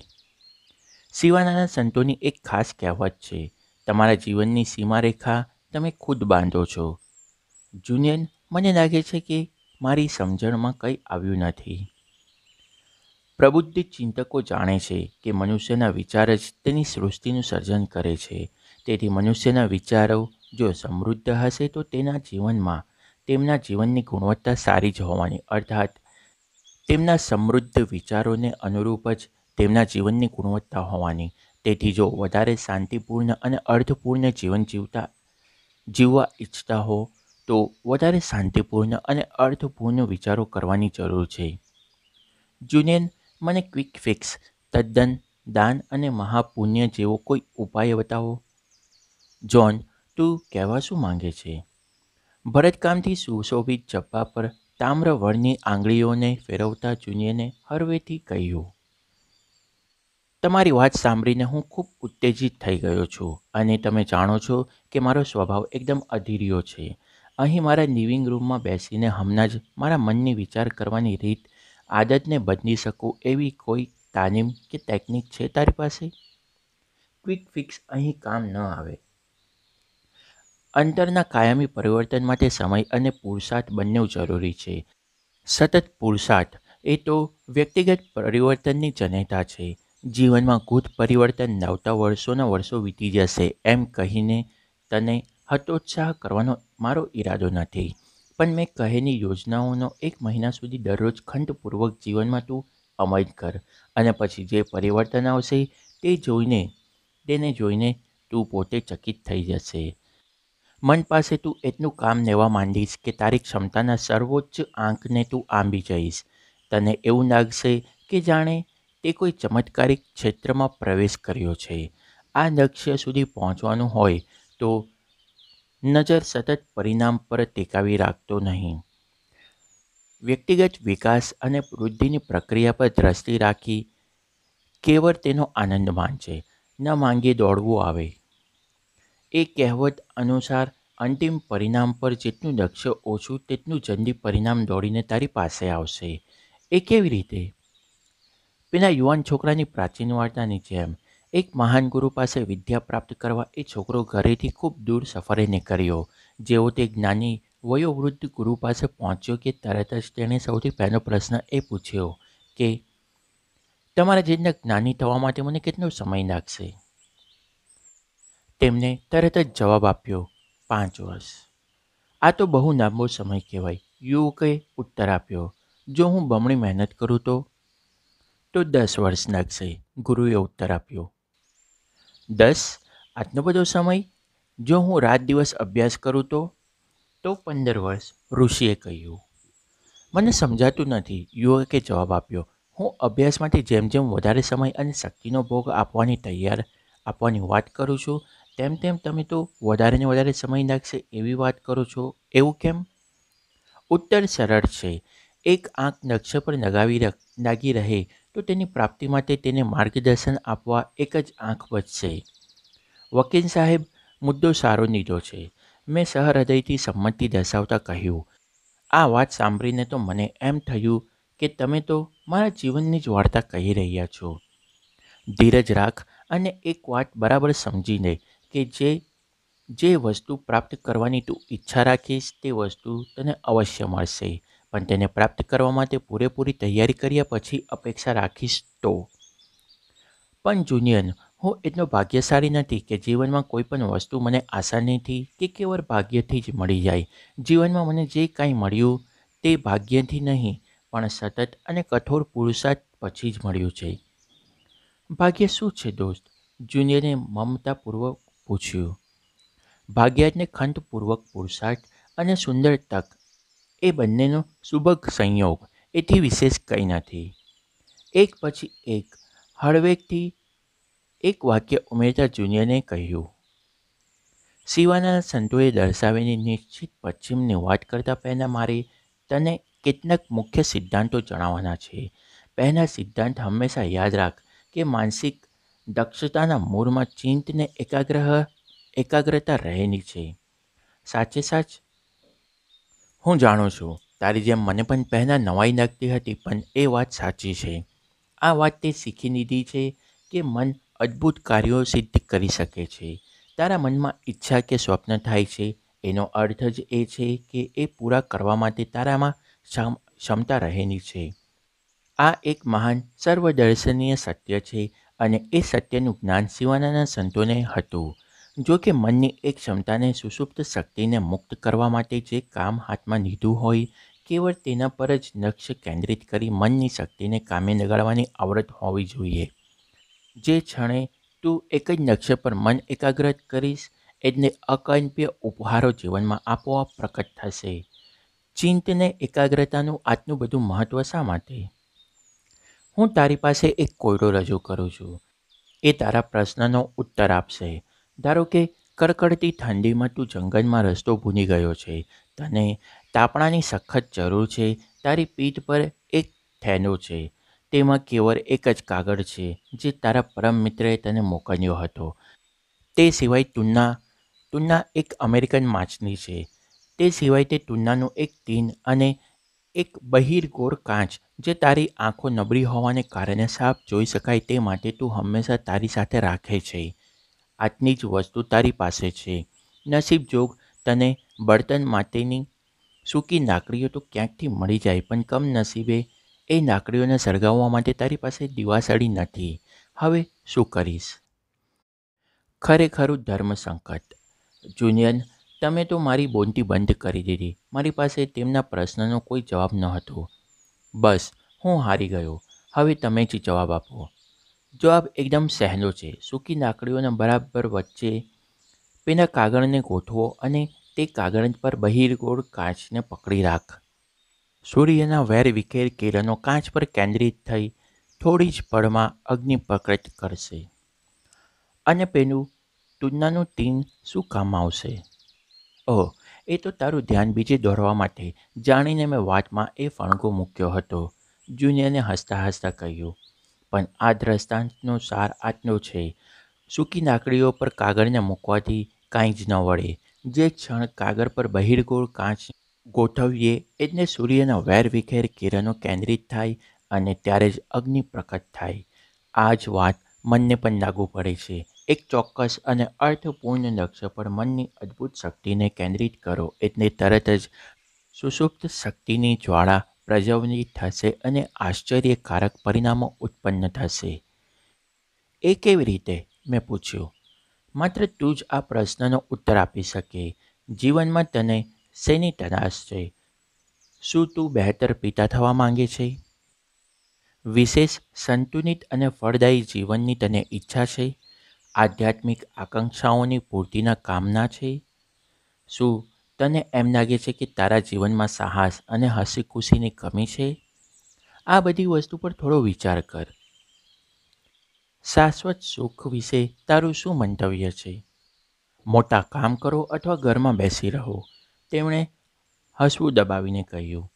S1: શિવાનાના સંતોની એક ખાસ કહેવત છે તમારા જીવનની સીમારેખા તમે ખુદ બાંધો છો જુનિયન મને લાગે છે કે મારી સમજણમાં કંઈ આવ્યું નથી પ્રબુદ્ધિ ચિંતકો જાણે છે કે મનુષ્યના વિચાર જ તેની સૃષ્ટિનું સર્જન કરે છે તેથી મનુષ્યના વિચારો જો સમૃદ્ધ હશે તો તેના જીવનમાં તેમના જીવનની ગુણવત્તા સારી જ હોવાની અર્થાત તેમના સમૃદ્ધ વિચારોને અનુરૂપ જ તેમના જીવનની ગુણવત્તા હોવાની તેથી જો વધારે શાંતિપૂર્ણ અને અર્થપૂર્ણ જીવન જીવતા જીવવા ઈચ્છતા હો તો વધારે શાંતિપૂર્ણ અને અર્થપૂર્ણ વિચારો કરવાની જરૂર છે જુનેન મને ક્વિક ફિક્સ તદ્દન દાન અને મહાપુણ્ય જેવો કોઈ ઉપાય બતાવો જોન તું કહેવા શું માંગે છે ભરતકામથી સુશોભિત જબ્બા પર તામ્રવળની આંગળીઓને ફેરવતા જુનિયને હરવેથી કહ્યું તમારી વાત સાંભળીને હું ખૂબ ઉત્તેજિત થઈ ગયો છું અને તમે જાણો છો કે મારો સ્વભાવ એકદમ અધીર્યો છે અહીં મારા લિવિંગ રૂમમાં બેસીને હમણાં જ મારા મનની વિચાર કરવાની રીત આદતને બદલી શકું એવી કોઈ તાલીમ કે ટેકનિક છે તારી પાસે ક્વિક ફિક્સ અહીં કામ ન આવે અંતરના કાયમી પરિવર્તન માટે સમય અને પુરુષાર્થ બંને જરૂરી છે સતત પુરુષાર્થ એ તો વ્યક્તિગત પરિવર્તનની જનેતા છે જીવનમાં ગુત પરિવર્તન લાવતા વર્ષોના વર્ષો વીતી જશે એમ કહીને તને હતોત્સાહ કરવાનો મારો ઈરાદો નથી પણ મેં કહેની યોજનાઓનો એક મહિના સુધી દરરોજ ખંડપૂર્વક જીવનમાં તું અમલ કર અને પછી જે પરિવર્તન આવશે તે જોઈને તેને જોઈને તું પોતે ચકિત થઈ જશે મન પાસે તું એટલું કામ લેવા માંડીશ કે તારી ક્ષમતાના સર્વોચ્ચ આંકને તું આંબી જઈશ તને એવું લાગશે કે જાણે તે કોઈ ચમત્કારિક ક્ષેત્રમાં પ્રવેશ કર્યો છે આ લક્ષ્ય સુધી પહોંચવાનું હોય તો નજર સતત પરિણામ પર ટેકાવી રાખતો નહીં વ્યક્તિગત વિકાસ અને વૃદ્ધિની પ્રક્રિયા પર દ્રષ્ટિ રાખી કેવળ તેનો આનંદ માણશે ન માંગે દોડવું આવે એ કહેવત અનુસાર અંતિમ પરિણામ પર જેટલું લક્ષ્ય ઓછું તેટલું જલ્દી પરિણામ દોડીને તારી પાસે આવશે એ કેવી રીતે પેલા યુવાન છોકરાની પ્રાચીન વાર્તાની જેમ એક મહાન ગુરુ પાસે વિદ્યા પ્રાપ્ત કરવા એ છોકરો ઘરેથી ખૂબ દૂર સફરે નીકળ્યો જેઓ તે જ્ઞાની વયોવૃદ્ધ ગુરુ પાસે પહોંચ્યો કે તરત જ તેણે સૌથી પહેલો પ્રશ્ન એ પૂછ્યો કે તમારા જીવને જ્ઞાની થવા માટે મને કેટલો સમય લાગશે તેમને તરત જ જવાબ આપ્યો પાંચ વર્ષ આ તો બહુ લાંબો સમય કહેવાય યુવકે ઉત્તર આપ્યો જો હું બમણી મહેનત કરું તો તો દસ વર્ષ લાગશે ગુરુએ ઉત્તર આપ્યો દસ આટલો બધો સમય જો હું રાત દિવસ અભ્યાસ કરું તો તો પંદર વર્ષ ઋષિએ કહ્યું મને સમજાતું નથી યુવકે જવાબ આપ્યો હું અભ્યાસમાંથી જેમ જેમ વધારે સમય અને શક્તિનો ભોગ આપવાની તૈયાર આપવાની વાત કરું છું તેમ તેમ તમે તો વધારે ને વધારે સમય લાગશે એવી વાત કરો છો એવું કેમ ઉત્તર સરળ છે એક આંખ નકશા પર લગાવી લાગી રહે તો તેની પ્રાપ્તિ માટે તેને માર્ગદર્શન આપવા એક જ આંખ બચશે વકીલ સાહેબ મુદ્દો સારો લીધો છે મેં સહૃદયથી સંમતિ દર્શાવતા કહ્યું આ વાત સાંભળીને તો મને એમ થયું કે તમે તો મારા જીવનની જ વાર્તા કહી રહ્યા છો ધીરજ રાખ અને એક વાત બરાબર સમજીને કે જે જે વસ્તુ પ્રાપ્ત કરવાની તું ઈચ્છા રાખીશ તે વસ્તુ તને અવશ્ય મળશે પણ તેને પ્રાપ્ત કરવા માટે પૂરેપૂરી તૈયારી કર્યા પછી અપેક્ષા રાખીશ તો પણ જુનિયર હું એટલો ભાગ્યશાળી નથી કે જીવનમાં કોઈ પણ વસ્તુ મને આસાનીથી કે કેવળ ભાગ્યથી જ મળી જાય જીવનમાં મને જે કાંઈ મળ્યું તે ભાગ્યથી નહીં પણ સતત અને કઠોર પુરુષાર્થ પછી જ મળ્યું છે ભાગ્ય શું છે દોસ્ત જુનિયરે મમતાપૂર્વક પૂછ્યું ભાગ્યાજને ખંતપૂર્વક પુરુષાર્થ અને સુંદર તક એ બંનેનો સુભગ સંયોગ એથી વિશેષ કંઈ નથી એક પછી એક હળવેકથી એક વાક્ય ઉમેરતા જુનિયરને કહ્યું શિવાના સંતોએ દર્શાવેલી નિશ્ચિત પશ્ચિમની વાત કરતાં પહેલાં મારે તને કેટલાક મુખ્ય સિદ્ધાંતો જણાવવાના છે પહેલા સિદ્ધાંત હંમેશા યાદ રાખ કે માનસિક દક્ષતાના મૂળમાં ચિંતને એકાગ્રહ એકાગ્રતા રહેલી છે સાચે સાચ હું જાણું છું તારી જેમ મને પણ પહેલાં નવાઈ લાગતી હતી પણ એ વાત સાચી છે આ વાત તે શીખી લીધી છે કે મન અદ્ભુત કાર્યો સિદ્ધ કરી શકે છે તારા મનમાં ઈચ્છા કે સ્વપ્ન થાય છે એનો અર્થ જ એ છે કે એ પૂરા કરવા માટે તારામાં ક્ષમતા રહેલી છે આ એક મહાન સર્વદર્શનીય સત્ય છે અને એ સત્યનું જ્ઞાન શિવાનાના સંતોને હતું જો કે મનની એક ક્ષમતાને સુષુપ્ત શક્તિને મુક્ત કરવા માટે જે કામ હાથમાં લીધું હોય કેવળ તેના પર જ લક્ષ્ય કેન્દ્રિત કરી મનની શક્તિને કામે લગાડવાની આવડત હોવી જોઈએ જે ક્ષણે તું એક જ લક્ષ્ય પર મન એકાગ્ર કરીશ એટલે અકલ્પ્ય ઉપહારો જીવનમાં આપોઆપ પ્રકટ થશે ચિંતને એકાગ્રતાનું આટલું બધું મહત્ત્વ શા માટે હું તારી પાસે એક કોયડો રજૂ કરું છું એ તારા પ્રશ્નનો ઉત્તર આપશે ધારો કે કડકડતી ઠંડીમાં તું જંગલમાં રસ્તો ભૂલી ગયો છે તને તાપણાની સખત જરૂર છે તારી પીઠ પર એક થેનો છે તેમાં કેવળ એક જ કાગળ છે જે તારા પરમ મિત્રએ તને મોકલ્યો હતો તે સિવાય તુના તુના એક અમેરિકન માછલી છે તે સિવાય તે તુનાનું એક ટીન અને એક બહિર્ગોળ કાચ જે તારી આંખો નબળી હોવાને કારણે સાફ જોઈ શકાય તે માટે તું હંમેશા તારી સાથે રાખે છે આટલી જ વસ્તુ તારી પાસે છે નસીબ જોગ તને બળતણ માટેની સૂકી નાકડીઓ તો ક્યાંકથી મળી જાય પણ કમ નસીબે એ નાકડીઓને સળગાવવા માટે તારી પાસે દિવાસળી નથી હવે શું કરીશ ખરેખરું ધર્મ સંકટ જુનિયન તમે તો મારી બોનતી બંધ કરી દીધી મારી પાસે તેમના પ્રશ્નનો કોઈ જવાબ ન હતો બસ હું હારી ગયો હવે તમે જ જવાબ આપો જવાબ એકદમ સહેલો છે સૂકી લાકડીઓના બરાબર વચ્ચે પેના કાગળને ગોઠવો અને તે કાગળ પર બહિર્ગોળ કાચને પકડી રાખ સૂર્યના વેર વિખેર કિરણો કાચ પર કેન્દ્રિત થઈ થોડી જ પળમાં અગ્નિ પ્રકટ કરશે અને પેલું તુલનાનું ટીન શું કામ આવશે ઓહ એ તો તારું ધ્યાન બીજે દોરવા માટે જાણીને મેં વાતમાં એ ફણકો મૂક્યો હતો જુનિયરને હસતા હસતા કહ્યું પણ આ દ્રષ્ટાંતનો સાર આટલો છે સૂકી નાકડીઓ પર કાગળને મૂકવાથી કાંઈ જ ન વળે જે ક્ષણ કાગળ પર બહિર્ગોળ કાચ ગોઠવીએ એટલે સૂર્યના વેર વિખેર કિરણો કેન્દ્રિત થાય અને ત્યારે જ અગ્નિ પ્રકટ થાય આ જ વાત મનને પણ લાગુ પડે છે એક ચોક્કસ અને અર્થપૂર્ણ લક્ષ્ય પર મનની અદ્ભુત શક્તિને કેન્દ્રિત કરો એટલે તરત જ સુષુપ્ત શક્તિની જ્વાળા પ્રજવનિત થશે અને આશ્ચર્યકારક પરિણામો ઉત્પન્ન થશે એ કેવી રીતે મેં પૂછ્યું માત્ર તું જ આ પ્રશ્નનો ઉત્તર આપી શકે જીવનમાં તને શેની તલાશ છે શું તું બહેતર પિતા થવા માંગે છે વિશેષ સંતુલિત અને ફળદાયી જીવનની તને ઈચ્છા છે આધ્યાત્મિક આકાંક્ષાઓની પૂર્તિના કામના છે શું તને એમ લાગે છે કે તારા જીવનમાં સાહસ અને હસી ખુશીની કમી છે આ બધી વસ્તુ પર થોડો વિચાર કર શાશ્વત સુખ વિશે તારું શું મંતવ્ય છે મોટા કામ કરો અથવા ઘરમાં બેસી રહો તેમણે હસવું દબાવીને કહ્યું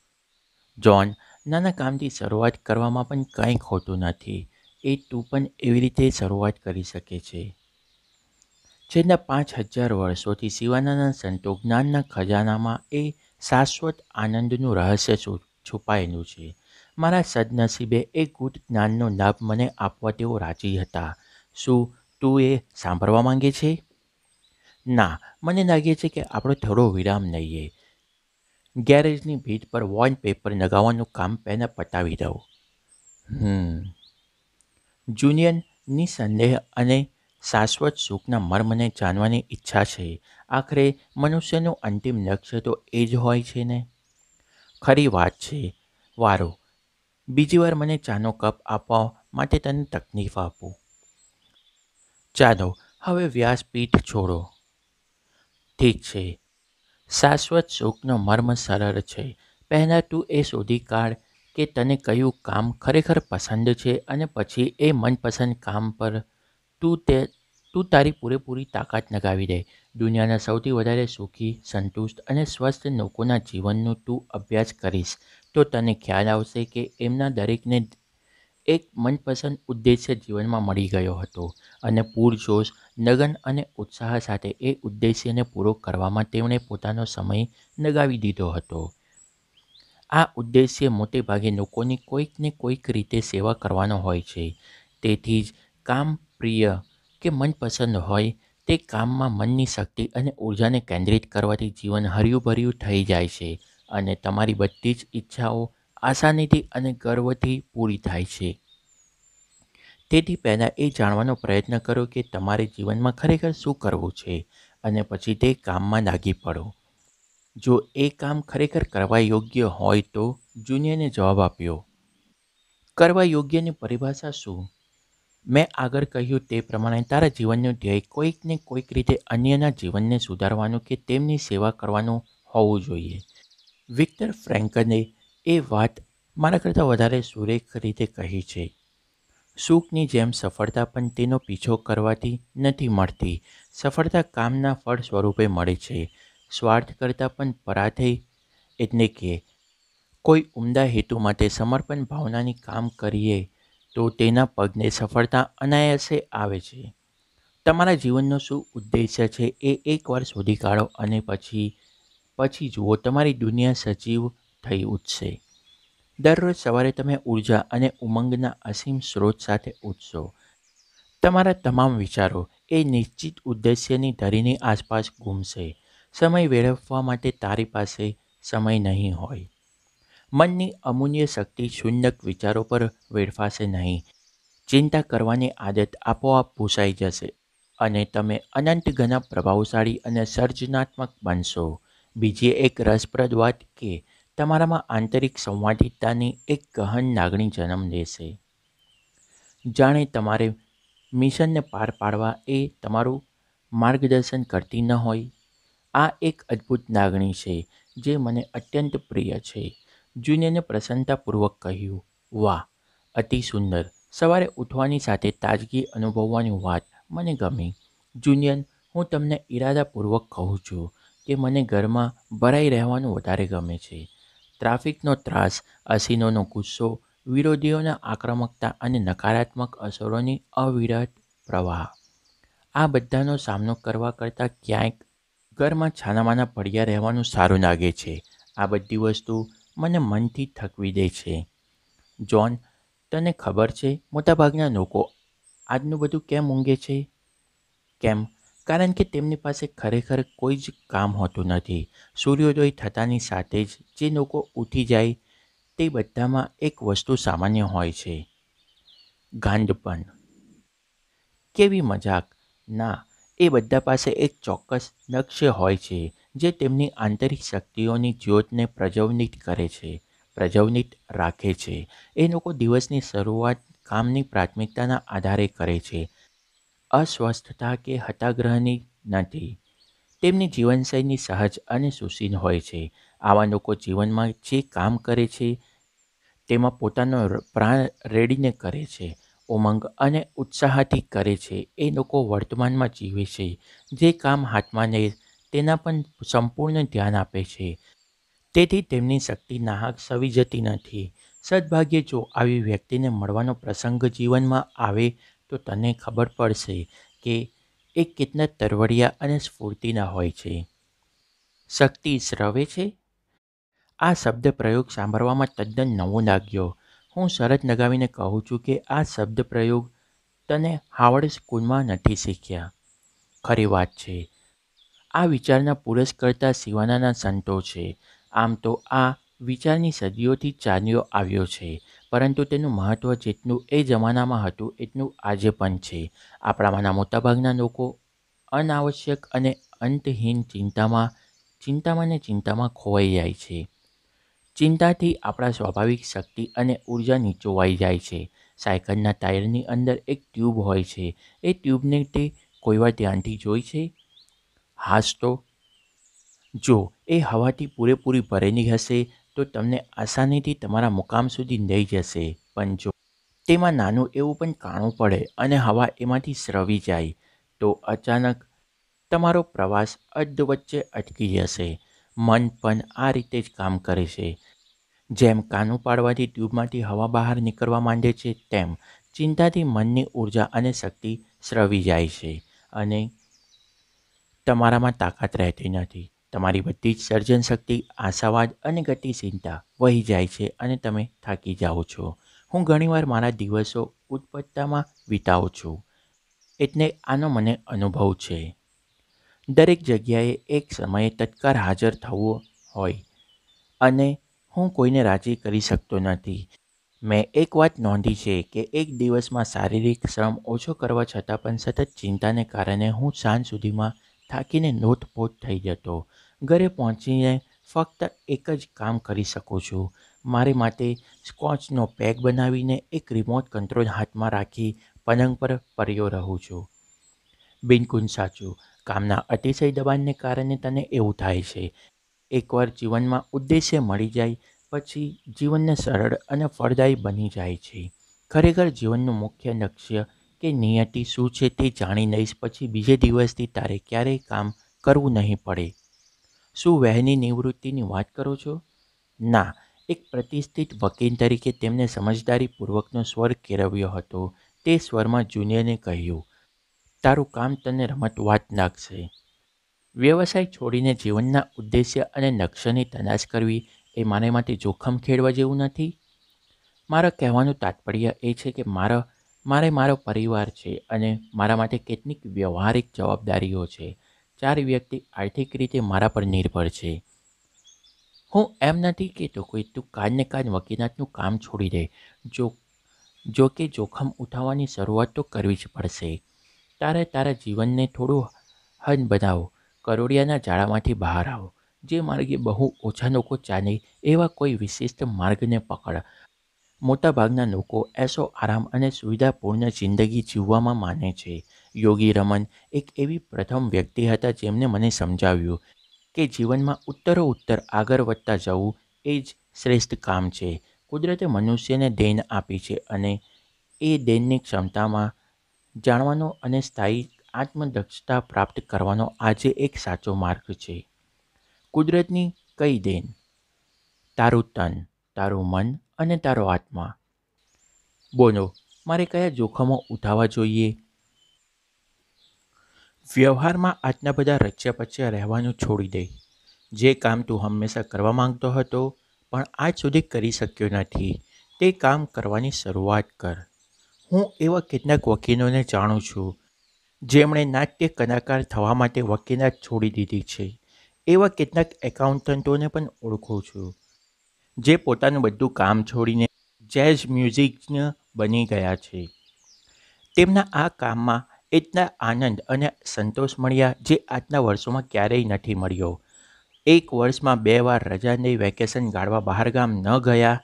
S1: જ્હોન નાના કામથી શરૂઆત કરવામાં પણ કંઈ ખોટું નથી એ તું પણ એવી રીતે શરૂઆત કરી શકે છે છેલ્લા પાંચ હજાર વર્ષોથી શિવાનંદ સંતો જ્ઞાનના ખજાનામાં એ શાશ્વત આનંદનું રહસ્ય છુપાયેલું છે મારા સદનસીબે એ ગુટ જ્ઞાનનો લાભ મને આપવા તેઓ રાજી હતા શું તું એ સાંભળવા માંગે છે ના મને લાગે છે કે આપણે થોડો વિરામ લઈએ ગેરેજની ભીત પર પેપર લગાવવાનું કામ પહેલાં પતાવી દઉં હમ જુનિયનની સંદેહ અને શાશ્વત સુખના મર્મને જાણવાની ઈચ્છા છે આખરે મનુષ્યનું અંતિમ લક્ષ્ય તો એ જ હોય છે ને ખરી વાત છે વારો બીજી વાર મને ચાનો કપ આપવા માટે તને તકલીફ આપું ચાલો હવે વ્યાસપીઠ છોડો ઠીક છે શાશ્વત સુખનો મર્મ સરળ છે પહેલાં તું એ શોધી કાઢ કે તને કયું કામ ખરેખર પસંદ છે અને પછી એ મનપસંદ કામ પર તું તે તું તારી પૂરેપૂરી તાકાત નગાવી દે દુનિયાના સૌથી વધારે સુખી સંતુષ્ટ અને સ્વસ્થ લોકોના જીવનનો તું અભ્યાસ કરીશ તો તને ખ્યાલ આવશે કે એમના દરેકને એક મનપસંદ ઉદ્દેશ્ય જીવનમાં મળી ગયો હતો અને પૂરજોશ લગન અને ઉત્સાહ સાથે એ ઉદ્દેશ્યને પૂરો કરવામાં તેમણે પોતાનો સમય નગાવી દીધો હતો આ ઉદ્દેશ્ય મોટે ભાગે લોકોની કોઈક ને કોઈક રીતે સેવા કરવાનો હોય છે તેથી જ કામ પ્રિય કે મનપસંદ હોય તે કામમાં મનની શક્તિ અને ઊર્જાને કેન્દ્રિત કરવાથી જીવન હર્યુંભર્યું થઈ જાય છે અને તમારી બધી જ ઈચ્છાઓ આસાનીથી અને ગર્વથી પૂરી થાય છે તેથી પહેલાં એ જાણવાનો પ્રયત્ન કરો કે તમારે જીવનમાં ખરેખર શું કરવું છે અને પછી તે કામમાં લાગી પડો જો એ કામ ખરેખર કરવા યોગ્ય હોય તો જુનિયરને જવાબ આપ્યો કરવા યોગ્યની પરિભાષા શું મેં આગળ કહ્યું તે પ્રમાણે તારા જીવનનું ધ્યેય કોઈકને કોઈક રીતે અન્યના જીવનને સુધારવાનું કે તેમની સેવા કરવાનું હોવું જોઈએ વિક્ટર ફ્રેન્કને એ વાત મારા કરતાં વધારે સુરેખ રીતે કહી છે સુખની જેમ સફળતા પણ તેનો પીછો કરવાથી નથી મળતી સફળતા કામના ફળ સ્વરૂપે મળે છે સ્વાર્થ કરતાં પણ પરાધય એટલે કે કોઈ ઉમદા હેતુ માટે સમર્પણ ભાવનાની કામ કરીએ તો તેના પગને સફળતા અનાયાસે આવે છે તમારા જીવનનો શું ઉદ્દેશ્ય છે એ એકવાર શોધી કાઢો અને પછી પછી જુઓ તમારી દુનિયા સજીવ થઈ ઉઠશે દરરોજ સવારે તમે ઉર્જા અને ઉમંગના અસીમ સ્રોત સાથે ઉઠશો તમારા તમામ વિચારો એ નિશ્ચિત ઉદ્દેશ્યની ધરીની આસપાસ ગુમશે સમય વેડફવા માટે તારી પાસે સમય નહીં હોય મનની અમૂલ્ય શક્તિ શૂન્યક વિચારો પર વેડફાશે નહીં ચિંતા કરવાની આદત આપોઆપ ભૂસાઈ જશે અને તમે અનંત ઘણા પ્રભાવશાળી અને સર્જનાત્મક બનશો બીજી એક રસપ્રદ વાત કે તમારામાં આંતરિક સંવાદિતાની એક ગહન લાગણી જન્મ લેશે જાણે તમારે મિશનને પાર પાડવા એ તમારું માર્ગદર્શન કરતી ન હોય આ એક અદ્ભુત લાગણી છે જે મને અત્યંત પ્રિય છે જુનિયરને પ્રસન્નતાપૂર્વક કહ્યું વાહ અતિ સુંદર સવારે ઉઠવાની સાથે તાજગી અનુભવવાની વાત મને ગમી જુનિયર હું તમને ઇરાદાપૂર્વક કહું છું કે મને ઘરમાં ભરાઈ રહેવાનું વધારે ગમે છે ટ્રાફિકનો ત્રાસ અસીનોનો ગુસ્સો વિરોધીઓના આક્રમકતા અને નકારાત્મક અસરોની અવિરત પ્રવાહ આ બધાનો સામનો કરવા કરતાં ક્યાંક ઘરમાં છાનામાના પડ્યા રહેવાનું સારું લાગે છે આ બધી વસ્તુ મને મનથી થકવી દે છે જોન તને ખબર છે મોટાભાગના લોકો આજનું બધું કેમ ઊંઘે છે કેમ કારણ કે તેમની પાસે ખરેખર કોઈ જ કામ હોતું નથી સૂર્યોદય થતાની સાથે જ જે લોકો ઉઠી જાય તે બધામાં એક વસ્તુ સામાન્ય હોય છે ગાંડપણ કેવી મજાક ના એ બધા પાસે એક ચોક્કસ લક્ષ્ય હોય છે જે તેમની આંતરિક શક્તિઓની જ્યોતને પ્રજવનિત કરે છે પ્રજ્વલિત રાખે છે એ લોકો દિવસની શરૂઆત કામની પ્રાથમિકતાના આધારે કરે છે અસ્વસ્થતા કે હતાગ્રહની નથી તેમની જીવનશૈલી સહજ અને સુશીલ હોય છે આવા લોકો જીવનમાં જે કામ કરે છે તેમાં પોતાનો પ્રાણ રેડીને કરે છે ઉમંગ અને ઉત્સાહથી કરે છે એ લોકો વર્તમાનમાં જીવે છે જે કામ હાથમાં લે તેના પણ સંપૂર્ણ ધ્યાન આપે છે તેથી તેમની શક્તિ નાહક સવી જતી નથી સદભાગ્યે જો આવી વ્યક્તિને મળવાનો પ્રસંગ જીવનમાં આવે તો તને ખબર પડશે કે એ કેટલા તરવડિયા અને સ્ફૂર્તિના હોય છે શક્તિ સ્રવે છે આ શબ્દ પ્રયોગ સાંભળવામાં તદ્દન નવો લાગ્યો હું શરત નગાવીને કહું છું કે આ શબ્દ પ્રયોગ તને હાવર્ડ સ્કૂલમાં નથી શીખ્યા ખરી વાત છે આ વિચારના પુરસ્કર્તા શિવાનાના સંતો છે આમ તો આ વિચારની સદીઓથી ચાલ્યો આવ્યો છે પરંતુ તેનું મહત્ત્વ જેટલું એ જમાનામાં હતું એટલું આજે પણ છે આપણામાંના મોટાભાગના લોકો અનાવશ્યક અને અંતહીન ચિંતામાં ચિંતામાં ને ચિંતામાં ખોવાઈ જાય છે ચિંતાથી આપણા સ્વાભાવિક શક્તિ અને ઉર્જા નીચોવાઈ જાય છે સાયકલના ટાયરની અંદર એક ટ્યુબ હોય છે એ ટ્યુબને તે કોઈવાર ધ્યાનથી જોઈ છે હાશ તો જો એ હવાથી પૂરેપૂરી ભરેલી હશે તો તમને આસાનીથી તમારા મુકામ સુધી લઈ જશે પણ જો તેમાં નાનું એવું પણ કાણું પડે અને હવા એમાંથી સ્રવી જાય તો અચાનક તમારો પ્રવાસ અર્ધ વચ્ચે અટકી જશે મન પણ આ રીતે જ કામ કરે છે જેમ કાનું પાડવાથી ટ્યુબમાંથી હવા બહાર નીકળવા માંડે છે તેમ ચિંતાથી મનની ઉર્જા અને શક્તિ સ્રવી જાય છે અને તમારામાં તાકાત રહેતી નથી તમારી બધી જ સર્જન શક્તિ આશાવાદ અને ગતિશીલતા વહી જાય છે અને તમે થાકી જાઓ છો હું ઘણીવાર મારા દિવસો ઉત્પત્તામાં વિતાવું છું એટલે આનો મને અનુભવ છે દરેક જગ્યાએ એક સમયે તત્કાર હાજર થવો હોય અને હું કોઈને રાજી કરી શકતો નથી મેં એક વાત નોંધી છે કે એક દિવસમાં શારીરિક શ્રમ ઓછો કરવા છતાં પણ સતત ચિંતાને કારણે હું સાંજ સુધીમાં થાકીને નોટપોટ થઈ જતો ઘરે પહોંચીને ફક્ત એક જ કામ કરી શકું છું મારે માટે સ્કોચનો પેક બનાવીને એક રિમોટ કંટ્રોલ હાથમાં રાખી પલંગ પર પડ્યો રહું છું બિલકુલ સાચું કામના અતિશય દબાણને કારણે તને એવું થાય છે એકવાર જીવનમાં ઉદ્દેશ્ય મળી જાય પછી જીવનને સરળ અને ફળદાયી બની જાય છે ખરેખર જીવનનું મુખ્ય લક્ષ્ય કે નિયતિ શું છે તે જાણી લઈશ પછી બીજે દિવસથી તારે ક્યારેય કામ કરવું નહીં પડે શું વહેની નિવૃત્તિની વાત કરો છો ના એક પ્રતિષ્ઠિત વકીલ તરીકે તેમને સમજદારીપૂર્વકનો સ્વર કેળવ્યો હતો તે સ્વરમાં જુનિયરને કહ્યું તારું કામ તને રમત વાત નાખશે વ્યવસાય છોડીને જીવનના ઉદ્દેશ્ય અને લક્ષ્યની તલાશ કરવી એ મારે માટે જોખમ ખેડવા જેવું નથી મારા કહેવાનું તાત્પર્ય એ છે કે મારા મારે મારો પરિવાર છે અને મારા માટે કેટલીક વ્યવહારિક જવાબદારીઓ છે ચાર વ્યક્તિ આર્થિક રીતે મારા પર નિર્ભર છે હું એમ નથી કહેતો કોઈ તું કાજને કાજ વકીલાતનું કામ છોડી દે જો જો કે જોખમ ઉઠાવવાની શરૂઆત તો કરવી જ પડશે તારે તારા જીવનને થોડું હદ બનાવો કરોડિયાના જાળામાંથી બહાર આવો જે માર્ગે બહુ ઓછા લોકો ચાલે એવા કોઈ વિશિષ્ટ માર્ગને પકડ મોટાભાગના લોકો એસો આરામ અને સુવિધાપૂર્ણ જિંદગી જીવવામાં માને છે યોગી રમન એક એવી પ્રથમ વ્યક્તિ હતા જેમને મને સમજાવ્યું કે જીવનમાં ઉત્તરો ઉત્તર આગળ વધતા જવું એ જ શ્રેષ્ઠ કામ છે કુદરતે મનુષ્યને દેન આપી છે અને એ દેનની ક્ષમતામાં જાણવાનો અને સ્થાયી આત્મદક્ષતા પ્રાપ્ત કરવાનો આજે એક સાચો માર્ગ છે કુદરતની કઈ દેન તારું તન તારું મન અને તારો આત્મા બોલો મારે કયા જોખમો ઉઠાવવા જોઈએ વ્યવહારમાં આજના બધા રચ્યા પચ્યા રહેવાનું છોડી દે જે કામ તું હંમેશા કરવા માંગતો હતો પણ આજ સુધી કરી શક્યો નથી તે કામ કરવાની શરૂઆત કર હું એવા કેટલાક વકીલોને જાણું છું જેમણે નાટ્ય કલાકાર થવા માટે વકીલાત છોડી દીધી છે એવા કેટલાક એકાઉન્ટન્ટોને પણ ઓળખું છું જે પોતાનું બધું કામ છોડીને જેઝ મ્યુઝિકને બની ગયા છે તેમના આ કામમાં એટલા આનંદ અને સંતોષ મળ્યા જે આજના વર્ષોમાં ક્યારેય નથી મળ્યો એક વર્ષમાં બે વાર રજા લઈ વેકેશન ગાળવા બહારગામ ન ગયા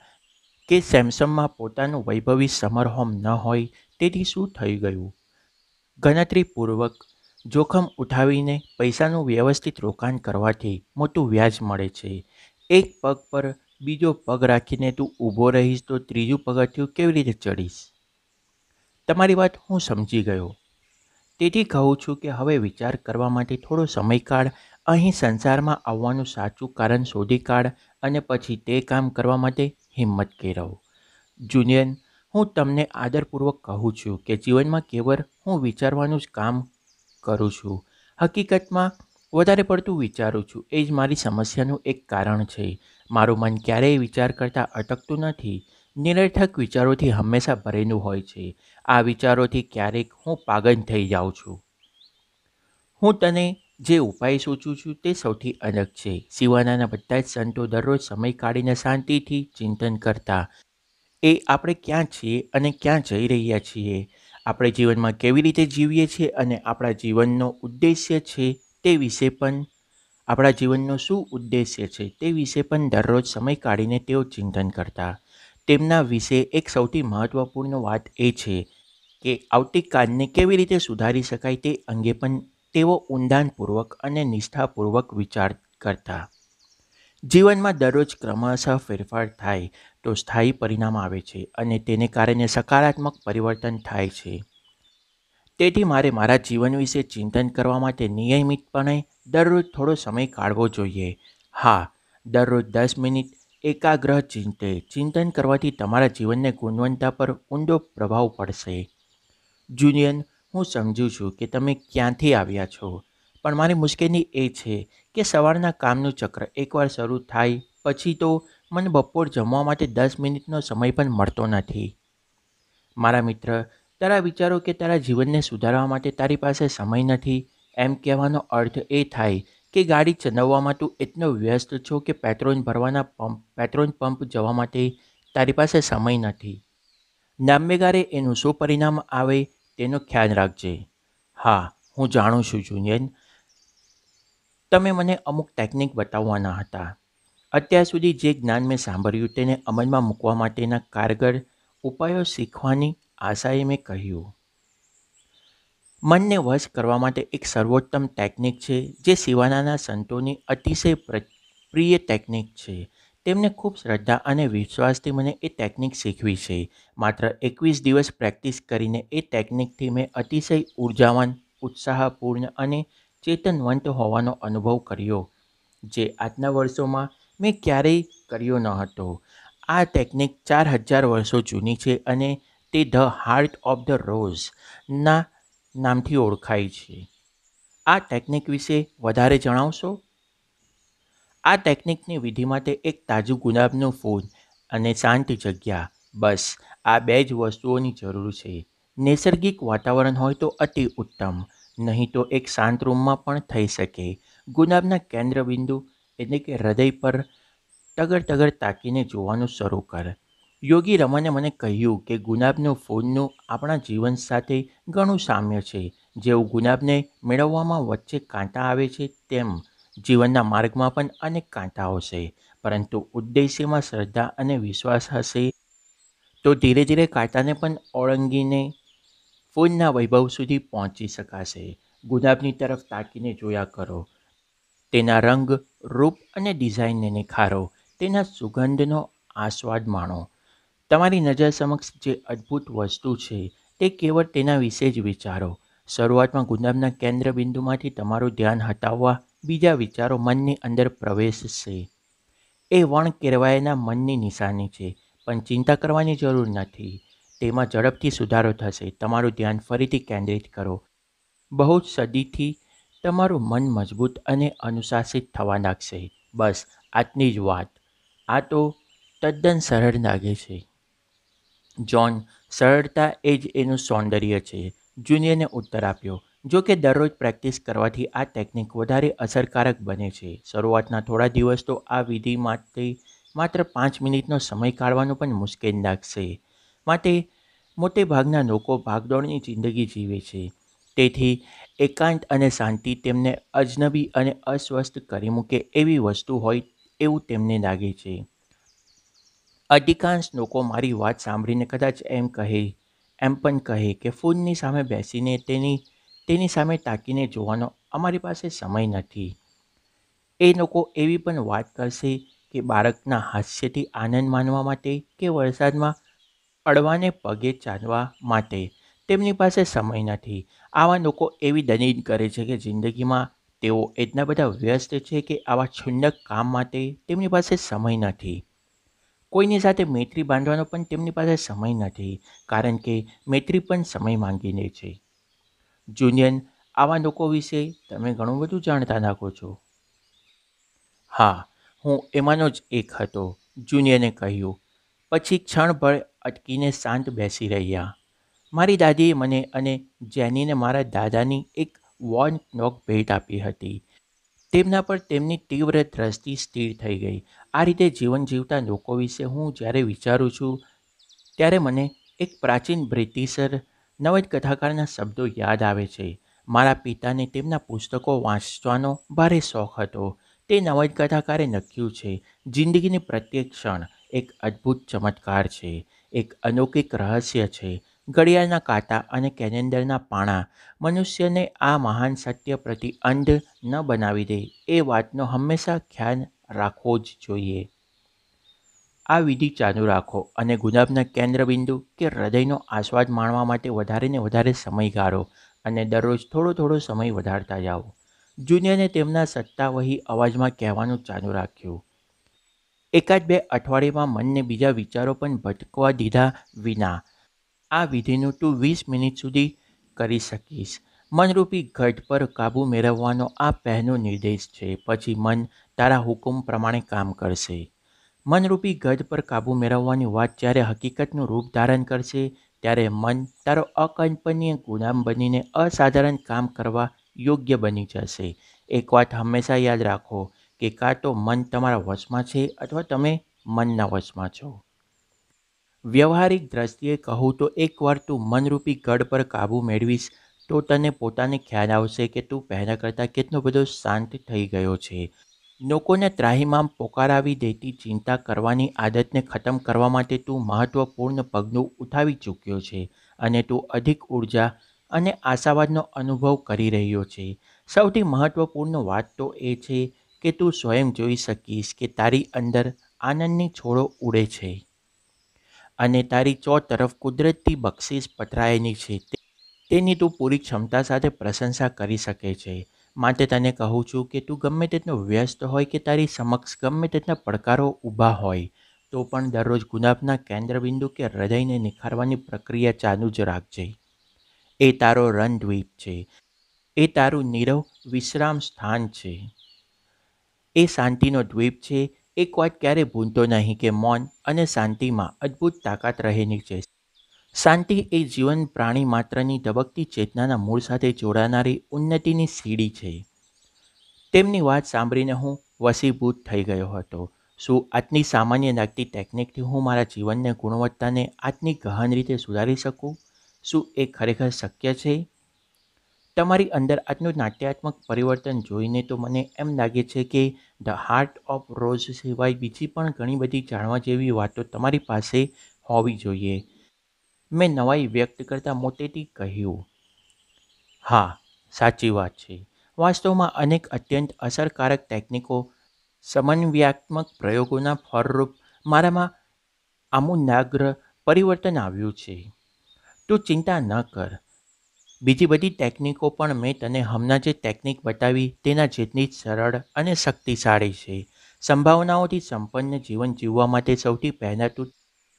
S1: કે સેમસંગમાં પોતાનું વૈભવી સમર હોમ ન હોય તેથી શું થઈ ગયું ગણતરીપૂર્વક જોખમ ઉઠાવીને પૈસાનું વ્યવસ્થિત રોકાણ કરવાથી મોટું વ્યાજ મળે છે એક પગ પર બીજો પગ રાખીને તું ઊભો રહીશ તો ત્રીજું પગથિયું કેવી રીતે ચડીશ તમારી વાત હું સમજી ગયો તેથી કહું છું કે હવે વિચાર કરવા માટે થોડો સમય કાઢ અહીં સંસારમાં આવવાનું સાચું કારણ શોધી કાઢ અને પછી તે કામ કરવા માટે હિંમત કેળવો જુનિયન હું તમને આદરપૂર્વક કહું છું કે જીવનમાં કેવળ હું વિચારવાનું જ કામ કરું છું હકીકતમાં વધારે પડતું વિચારું છું એ જ મારી સમસ્યાનું એક કારણ છે મારું મન ક્યારેય વિચાર કરતાં અટકતું નથી નિરર્થક વિચારોથી હંમેશા ભરેલું હોય છે આ વિચારોથી ક્યારેક હું પાગલ થઈ જાઉં છું હું તને જે ઉપાય સૂચું છું તે સૌથી અલગ છે સિવાનાના બધા જ સંતો દરરોજ સમય કાઢીને શાંતિથી ચિંતન કરતા એ આપણે ક્યાં છીએ અને ક્યાં જઈ રહ્યા છીએ આપણે જીવનમાં કેવી રીતે જીવીએ છીએ અને આપણા જીવનનો ઉદ્દેશ્ય છે તે વિશે પણ આપણા જીવનનો શું ઉદ્દેશ્ય છે તે વિશે પણ દરરોજ સમય કાઢીને તેઓ ચિંતન કરતા તેમના વિશે એક સૌથી મહત્ત્વપૂર્ણ વાત એ છે કે આવતીકાલને કેવી રીતે સુધારી શકાય તે અંગે પણ તેઓ ઊંડાણપૂર્વક અને નિષ્ઠાપૂર્વક વિચાર કરતા જીવનમાં દરરોજ ક્રમશઃ ફેરફાર થાય તો સ્થાયી પરિણામ આવે છે અને તેને કારણે સકારાત્મક પરિવર્તન થાય છે તેથી મારે મારા જીવન વિશે ચિંતન કરવા માટે નિયમિતપણે દરરોજ થોડો સમય કાઢવો જોઈએ હા દરરોજ દસ મિનિટ એકાગ્રહ ચિંતે ચિંતન કરવાથી તમારા જીવનને ગુણવત્તા પર ઊંડો પ્રભાવ પડશે જુનિયન હું સમજુ છું કે તમે ક્યાંથી આવ્યા છો પણ મારી મુશ્કેલી એ છે કે સવારના કામનું ચક્ર એકવાર શરૂ થાય પછી તો મને બપોર જમવા માટે દસ મિનિટનો સમય પણ મળતો નથી મારા મિત્ર તારા વિચારો કે તારા જીવનને સુધારવા માટે તારી પાસે સમય નથી એમ કહેવાનો અર્થ એ થાય કે ગાડી ચલાવવામાં તું એટલો વ્યસ્ત છો કે પેટ્રોલ ભરવાના પંપ પેટ્રોલ પંપ જવા માટે તારી પાસે સમય નથી નામેગારે એનું શું પરિણામ આવે તેનો ખ્યાલ રાખજે હા હું જાણું છું જુનિયન તમે મને અમુક ટેકનિક બતાવવાના હતા અત્યાર સુધી જે જ્ઞાન મેં સાંભળ્યું તેને અમલમાં મૂકવા માટેના કારગર ઉપાયો શીખવાની આશાએ મેં કહ્યું મનને વશ કરવા માટે એક સર્વોત્તમ ટેકનિક છે જે શિવાનાના સંતોની અતિશય પ્રિય ટેકનિક છે તેમને ખૂબ શ્રદ્ધા અને વિશ્વાસથી મને એ ટેકનિક શીખવી છે માત્ર એકવીસ દિવસ પ્રેક્ટિસ કરીને એ ટેકનિકથી મેં અતિશય ઉર્જાવાન ઉત્સાહપૂર્ણ અને ચેતનવંત હોવાનો અનુભવ કર્યો જે આજના વર્ષોમાં મેં ક્યારેય કર્યો ન હતો આ ટેકનિક ચાર હજાર વર્ષો જૂની છે અને તે ધ હાર્ટ ઓફ ધ રોઝના નામથી ઓળખાય છે આ ટેકનિક વિશે વધારે જણાવશો આ ટેકનિકની વિધિ માટે એક તાજું ગુલાબનું ફૂલ અને શાંત જગ્યા બસ આ બે જ વસ્તુઓની જરૂર છે નૈસર્ગિક વાતાવરણ હોય તો અતિ ઉત્તમ નહીં તો એક શાંત રૂમમાં પણ થઈ શકે ગુલાબના કેન્દ્રબિંદુ એટલે કે હૃદય પર ટગર ટગર તાકીને જોવાનું શરૂ કરે યોગી રમણે મને કહ્યું કે ગુલાબનું ફૂલનું આપણા જીવન સાથે ઘણું સામ્ય છે જેવું ગુલાબને મેળવવામાં વચ્ચે કાંટા આવે છે તેમ જીવનના માર્ગમાં પણ અનેક કાંટાઓ હશે પરંતુ ઉદ્દેશ્યમાં શ્રદ્ધા અને વિશ્વાસ હશે તો ધીરે ધીરે કાંટાને પણ ઓળંગીને ફૂલના વૈભવ સુધી પહોંચી શકાશે ગુલાબની તરફ તાકીને જોયા કરો તેના રંગ રૂપ અને ડિઝાઇનને નિખારો તેના સુગંધનો આસ્વાદ માણો તમારી નજર સમક્ષ જે અદ્ભુત વસ્તુ છે તે કેવળ તેના વિશે જ વિચારો શરૂઆતમાં ગુલાબના કેન્દ્રબિંદુમાંથી તમારું ધ્યાન હટાવવા બીજા વિચારો મનની અંદર પ્રવેશશે એ વણ કેરવાયેના મનની નિશાની છે પણ ચિંતા કરવાની જરૂર નથી તેમાં ઝડપથી સુધારો થશે તમારું ધ્યાન ફરીથી કેન્દ્રિત કરો બહુ સદીથી તમારું મન મજબૂત અને અનુશાસિત થવા લાગશે બસ આજની જ વાત આ તો તદ્દન સરળ લાગે છે જ્હોન સરળતા એ જ એનું સૌંદર્ય છે જુનિયરને ઉત્તર આપ્યો જો કે દરરોજ પ્રેક્ટિસ કરવાથી આ ટેકનિક વધારે અસરકારક બને છે શરૂઆતના થોડા દિવસ તો આ વિધિ માટે માત્ર પાંચ મિનિટનો સમય કાઢવાનો પણ મુશ્કેલ લાગશે માટે મોટે ભાગના લોકો ભાગદોડની જિંદગી જીવે છે તેથી એકાંત અને શાંતિ તેમને અજનબી અને અસ્વસ્થ કરી મૂકે એવી વસ્તુ હોય એવું તેમને લાગે છે અધિકાંશ લોકો મારી વાત સાંભળીને કદાચ એમ કહે એમ પણ કહે કે ફૂનની સામે બેસીને તેની તેની સામે તાકીને જોવાનો અમારી પાસે સમય નથી એ લોકો એવી પણ વાત કરશે કે બાળકના હાસ્યથી આનંદ માનવા માટે કે વરસાદમાં અડવાને પગે ચાલવા માટે તેમની પાસે સમય નથી આવા લોકો એવી દલીલ કરે છે કે જિંદગીમાં તેઓ એટલા બધા વ્યસ્ત છે કે આવા છુંડક કામ માટે તેમની પાસે સમય નથી કોઈની સાથે મૈત્રી બાંધવાનો પણ તેમની પાસે સમય નથી કારણ કે મૈત્રી પણ સમય માંગી લે છે જુનિયન આવા લોકો વિશે તમે ઘણું બધું જાણતા નાખો છો હા હું એમાંનો જ એક હતો જુનિયને કહ્યું પછી ક્ષણભર અટકીને શાંત બેસી રહ્યા મારી દાદીએ મને અને જેનીને મારા દાદાની એક વોન નોક ભેટ આપી હતી તેમના પર તેમની તીવ્ર દ્રષ્ટિ સ્થિર થઈ ગઈ આ રીતે જીવન જીવતા લોકો વિશે હું જ્યારે વિચારું છું ત્યારે મને એક પ્રાચીન બ્રિટિશર નવજ કથાકારના શબ્દો યાદ આવે છે મારા પિતાને તેમના પુસ્તકો વાંચવાનો ભારે શોખ હતો તે નવજ કથાકારે લખ્યું છે જિંદગીની પ્રત્યેક ક્ષણ એક અદ્ભુત ચમત્કાર છે એક અનોખિક રહસ્ય છે ઘડિયાળના કાંટા અને કેલેન્ડરના પાણા મનુષ્યને આ મહાન સત્ય પ્રતિ અંધ ન બનાવી દે એ વાતનો હંમેશા ખ્યાલ રાખવો જ જોઈએ આ વિધિ ચાલુ રાખો અને ગુલાબના કેન્દ્રબિંદુ કે હૃદયનો આસ્વાદ માણવા માટે વધારેને વધારે સમય ગાળો અને દરરોજ થોડો થોડો સમય વધારતા જાઓ જુનિયરને તેમના સત્તાવહી અવાજમાં કહેવાનું ચાલુ રાખ્યું એકાદ બે અઠવાડિયામાં મનને બીજા વિચારો પણ ભટકવા દીધા વિના આ વિધિનું તું વીસ મિનિટ સુધી કરી શકીશ મનરૂપી ઘટ પર કાબૂ મેળવવાનો આ પહેલો નિર્દેશ છે પછી મન તારા હુકુમ પ્રમાણે કામ કરશે મનરૂપી ગઢ પર કાબુ મેળવવાની વાત જ્યારે હકીકતનું રૂપ ધારણ કરશે ત્યારે મન તારો અકલ્પનીય ગુલામ બનીને અસાધારણ કામ કરવા યોગ્ય બની જશે એક વાત હંમેશા યાદ રાખો કે કાં તો મન તમારા વશમાં છે અથવા તમે મનના વશમાં છો વ્યવહારિક દ્રષ્ટિએ કહું તો એકવાર તું મનરૂપી ગઢ પર કાબૂ મેળવીશ તો તને પોતાને ખ્યાલ આવશે કે તું પહેલાં કરતાં કેટલો બધો શાંત થઈ ગયો છે લોકોને ત્રાહીમામ પોકારાવી દેતી ચિંતા કરવાની આદતને ખતમ કરવા માટે તું મહત્ત્વપૂર્ણ પગલું ઉઠાવી ચૂક્યો છે અને તું અધિક ઉર્જા અને આશાવાદનો અનુભવ કરી રહ્યો છે સૌથી મહત્ત્વપૂર્ણ વાત તો એ છે કે તું સ્વયં જોઈ શકીશ કે તારી અંદર આનંદની છોડો ઉડે છે અને તારી ચો તરફ કુદરતી બક્ષિસ પથરાયેલી છે તેની તું પૂરી ક્ષમતા સાથે પ્રશંસા કરી શકે છે માટે તને કહું છું કે તું ગમે તેટલો વ્યસ્ત હોય કે તારી સમક્ષ ગમે તેટલા પડકારો ઊભા હોય તો પણ દરરોજ ગુલાબના કેન્દ્રબિંદુ કે હૃદયને નિખારવાની પ્રક્રિયા ચાલુ જ રાખજે એ તારો દ્વીપ છે એ તારું નીરવ વિશ્રામ સ્થાન છે એ શાંતિનો દ્વીપ છે એક વાત ક્યારેય ભૂલતો નહીં કે મૌન અને શાંતિમાં અદ્ભુત તાકાત રહેલી છે શાંતિ એ જીવન પ્રાણી માત્રની ધબકતી ચેતનાના મૂળ સાથે જોડાનારી ઉન્નતિની સીડી છે તેમની વાત સાંભળીને હું વસીભૂત થઈ ગયો હતો શું આજની સામાન્ય લાગતી ટેકનિકથી હું મારા જીવનને ગુણવત્તાને આજની ગહન રીતે સુધારી શકું શું એ ખરેખર શક્ય છે તમારી અંદર આજનું નાટ્યાત્મક પરિવર્તન જોઈને તો મને એમ લાગે છે કે ધ હાર્ટ ઓફ રોઝ સિવાય બીજી પણ ઘણી બધી જાણવા જેવી વાતો તમારી પાસે હોવી જોઈએ મેં નવાઈ વ્યક્ત કરતાં મોટેથી કહ્યું હા સાચી વાત છે વાસ્તવમાં અનેક અત્યંત અસરકારક ટેકનિકો સમન્વયાત્મક પ્રયોગોના ફળરૂપ મારામાં આમૂલાગ્ર પરિવર્તન આવ્યું છે તું ચિંતા ન કર બીજી બધી ટેકનિકો પણ મેં તને હમણાં જે ટેકનિક બતાવી તેના જેટલી જ સરળ અને શક્તિશાળી છે સંભાવનાઓથી સંપન્ન જીવન જીવવા માટે સૌથી પહેલાં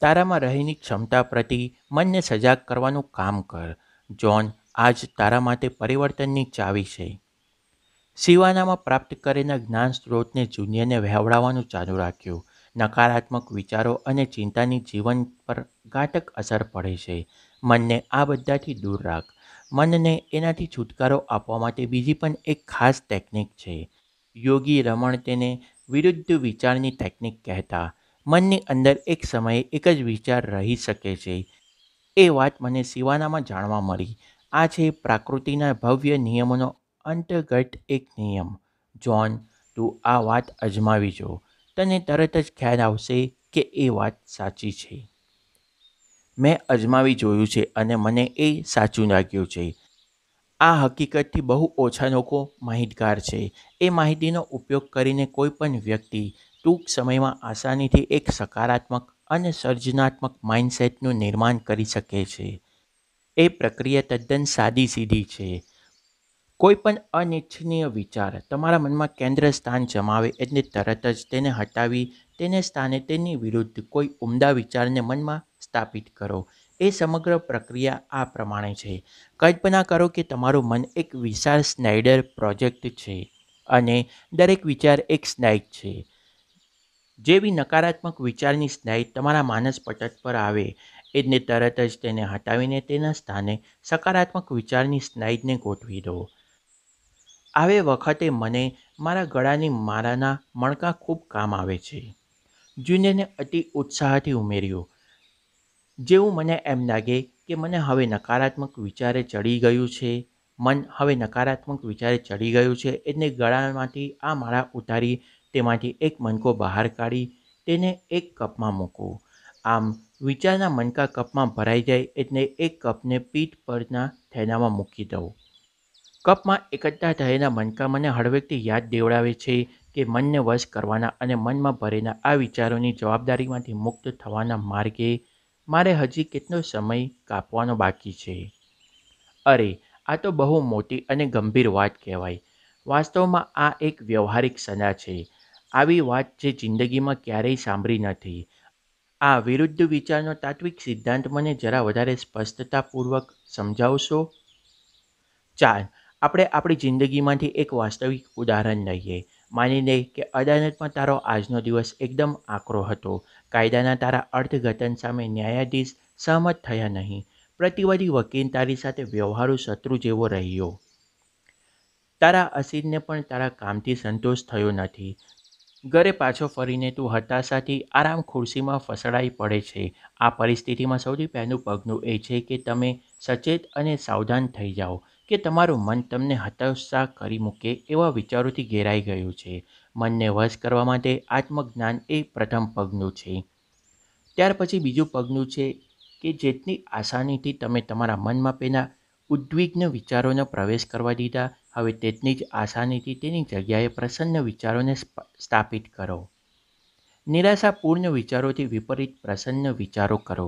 S1: તારામાં રહેલી ક્ષમતા પ્રતિ મનને સજાગ કરવાનું કામ કર જ્હોન આજ તારા માટે પરિવર્તનની ચાવી છે શિવાનામાં પ્રાપ્ત કરેલા જ્ઞાન સ્ત્રોતને જુનિયરને વહેવડાવવાનું ચાલુ રાખ્યું નકારાત્મક વિચારો અને ચિંતાની જીવન પર ઘાટક અસર પડે છે મનને આ બધાથી દૂર રાખ મનને એનાથી છુટકારો આપવા માટે બીજી પણ એક ખાસ ટેકનિક છે યોગી રમણ તેને વિરુદ્ધ વિચારની ટેકનિક કહેતા મનની અંદર એક સમયે એક જ વિચાર રહી શકે છે એ વાત મને શિવાનામાં જાણવા મળી આ છે પ્રાકૃતિના ભવ્ય નિયમોનો અંતર્ગત એક નિયમ જોન તું આ વાત અજમાવી જો તને તરત જ ખ્યાલ આવશે કે એ વાત સાચી છે મેં અજમાવી જોયું છે અને મને એ સાચું લાગ્યું છે આ હકીકતથી બહુ ઓછા લોકો માહિતગાર છે એ માહિતીનો ઉપયોગ કરીને કોઈ પણ વ્યક્તિ ટૂંક સમયમાં આસાનીથી એક સકારાત્મક અને સર્જનાત્મક માઇન્ડસેટનું નિર્માણ કરી શકે છે એ પ્રક્રિયા તદ્દન સાદી સીધી છે કોઈપણ અનિચ્છનીય વિચાર તમારા મનમાં કેન્દ્ર સ્થાન જમાવે એટલે તરત જ તેને હટાવી તેને સ્થાને તેની વિરુદ્ધ કોઈ ઉમદા વિચારને મનમાં સ્થાપિત કરો એ સમગ્ર પ્રક્રિયા આ પ્રમાણે છે કલ્પના કરો કે તમારું મન એક વિશાળ સ્નાઇડર પ્રોજેક્ટ છે અને દરેક વિચાર એક સ્નાઇડ છે જેવી નકારાત્મક વિચારની સ્નાયુ તમારા માનસ પટલ પર આવે એને તરત જ તેને હટાવીને તેના સ્થાને સકારાત્મક વિચારની સ્નાયુને ગોઠવી દો આવે વખતે મને મારા ગળાની મારાના મણકા ખૂબ કામ આવે છે જુનેને અતિ ઉત્સાહથી ઉમેર્યું જેવું મને એમ લાગે કે મને હવે નકારાત્મક વિચારે ચડી ગયું છે મન હવે નકારાત્મક વિચારે ચડી ગયું છે એટલે ગળામાંથી આ માળા ઉતારી તેમાંથી એક મનકો બહાર કાઢી તેને એક કપમાં મૂકવું આમ વિચારના મનકા કપમાં ભરાઈ જાય એટલે એક કપને પીઠ પરના થેલામાં મૂકી દઉં કપમાં એકઠા થયેલા મનકા મને હળવેકથી યાદ દેવડાવે છે કે મનને વશ કરવાના અને મનમાં ભરેલા આ વિચારોની જવાબદારીમાંથી મુક્ત થવાના માર્ગે મારે હજી કેટલો સમય કાપવાનો બાકી છે અરે આ તો બહુ મોટી અને ગંભીર વાત કહેવાય વાસ્તવમાં આ એક વ્યવહારિક સલાહ છે આવી વાત જે જિંદગીમાં ક્યારેય સાંભળી નથી આ વિરુદ્ધ વિચારનો તાત્વિક સિદ્ધાંત મને જરા વધારે સ્પષ્ટતાપૂર્વક સમજાવશો ચાલ આપણે આપણી જિંદગીમાંથી એક વાસ્તવિક ઉદાહરણ લઈએ માની લે કે અદાલતમાં તારો આજનો દિવસ એકદમ આકરો હતો કાયદાના તારા અર્થઘટન સામે ન્યાયાધીશ સહમત થયા નહીં પ્રતિવાદી વકીલ તારી સાથે વ્યવહારુ શત્રુ જેવો રહ્યો તારા અસીરને પણ તારા કામથી સંતોષ થયો નથી ઘરે પાછો ફરીને તું હતાશાથી આરામ ખુરશીમાં ફસડાઈ પડે છે આ પરિસ્થિતિમાં સૌથી પહેલું પગલું એ છે કે તમે સચેત અને સાવધાન થઈ જાઓ કે તમારું મન તમને હતાશા કરી મૂકે એવા વિચારોથી ઘેરાઈ ગયું છે મનને વશ કરવા માટે આત્મજ્ઞાન એ પ્રથમ પગલું છે ત્યાર પછી બીજું પગલું છે કે જેટલી આસાનીથી તમે તમારા મનમાં પેલા ઉદ્વિગ્ન વિચારોનો પ્રવેશ કરવા દીધા હવે તેટલી જ આસાનીથી તેની જગ્યાએ પ્રસન્ન વિચારોને સ્થાપિત કરો નિરાશાપૂર્ણ વિચારોથી વિપરીત પ્રસન્ન વિચારો કરો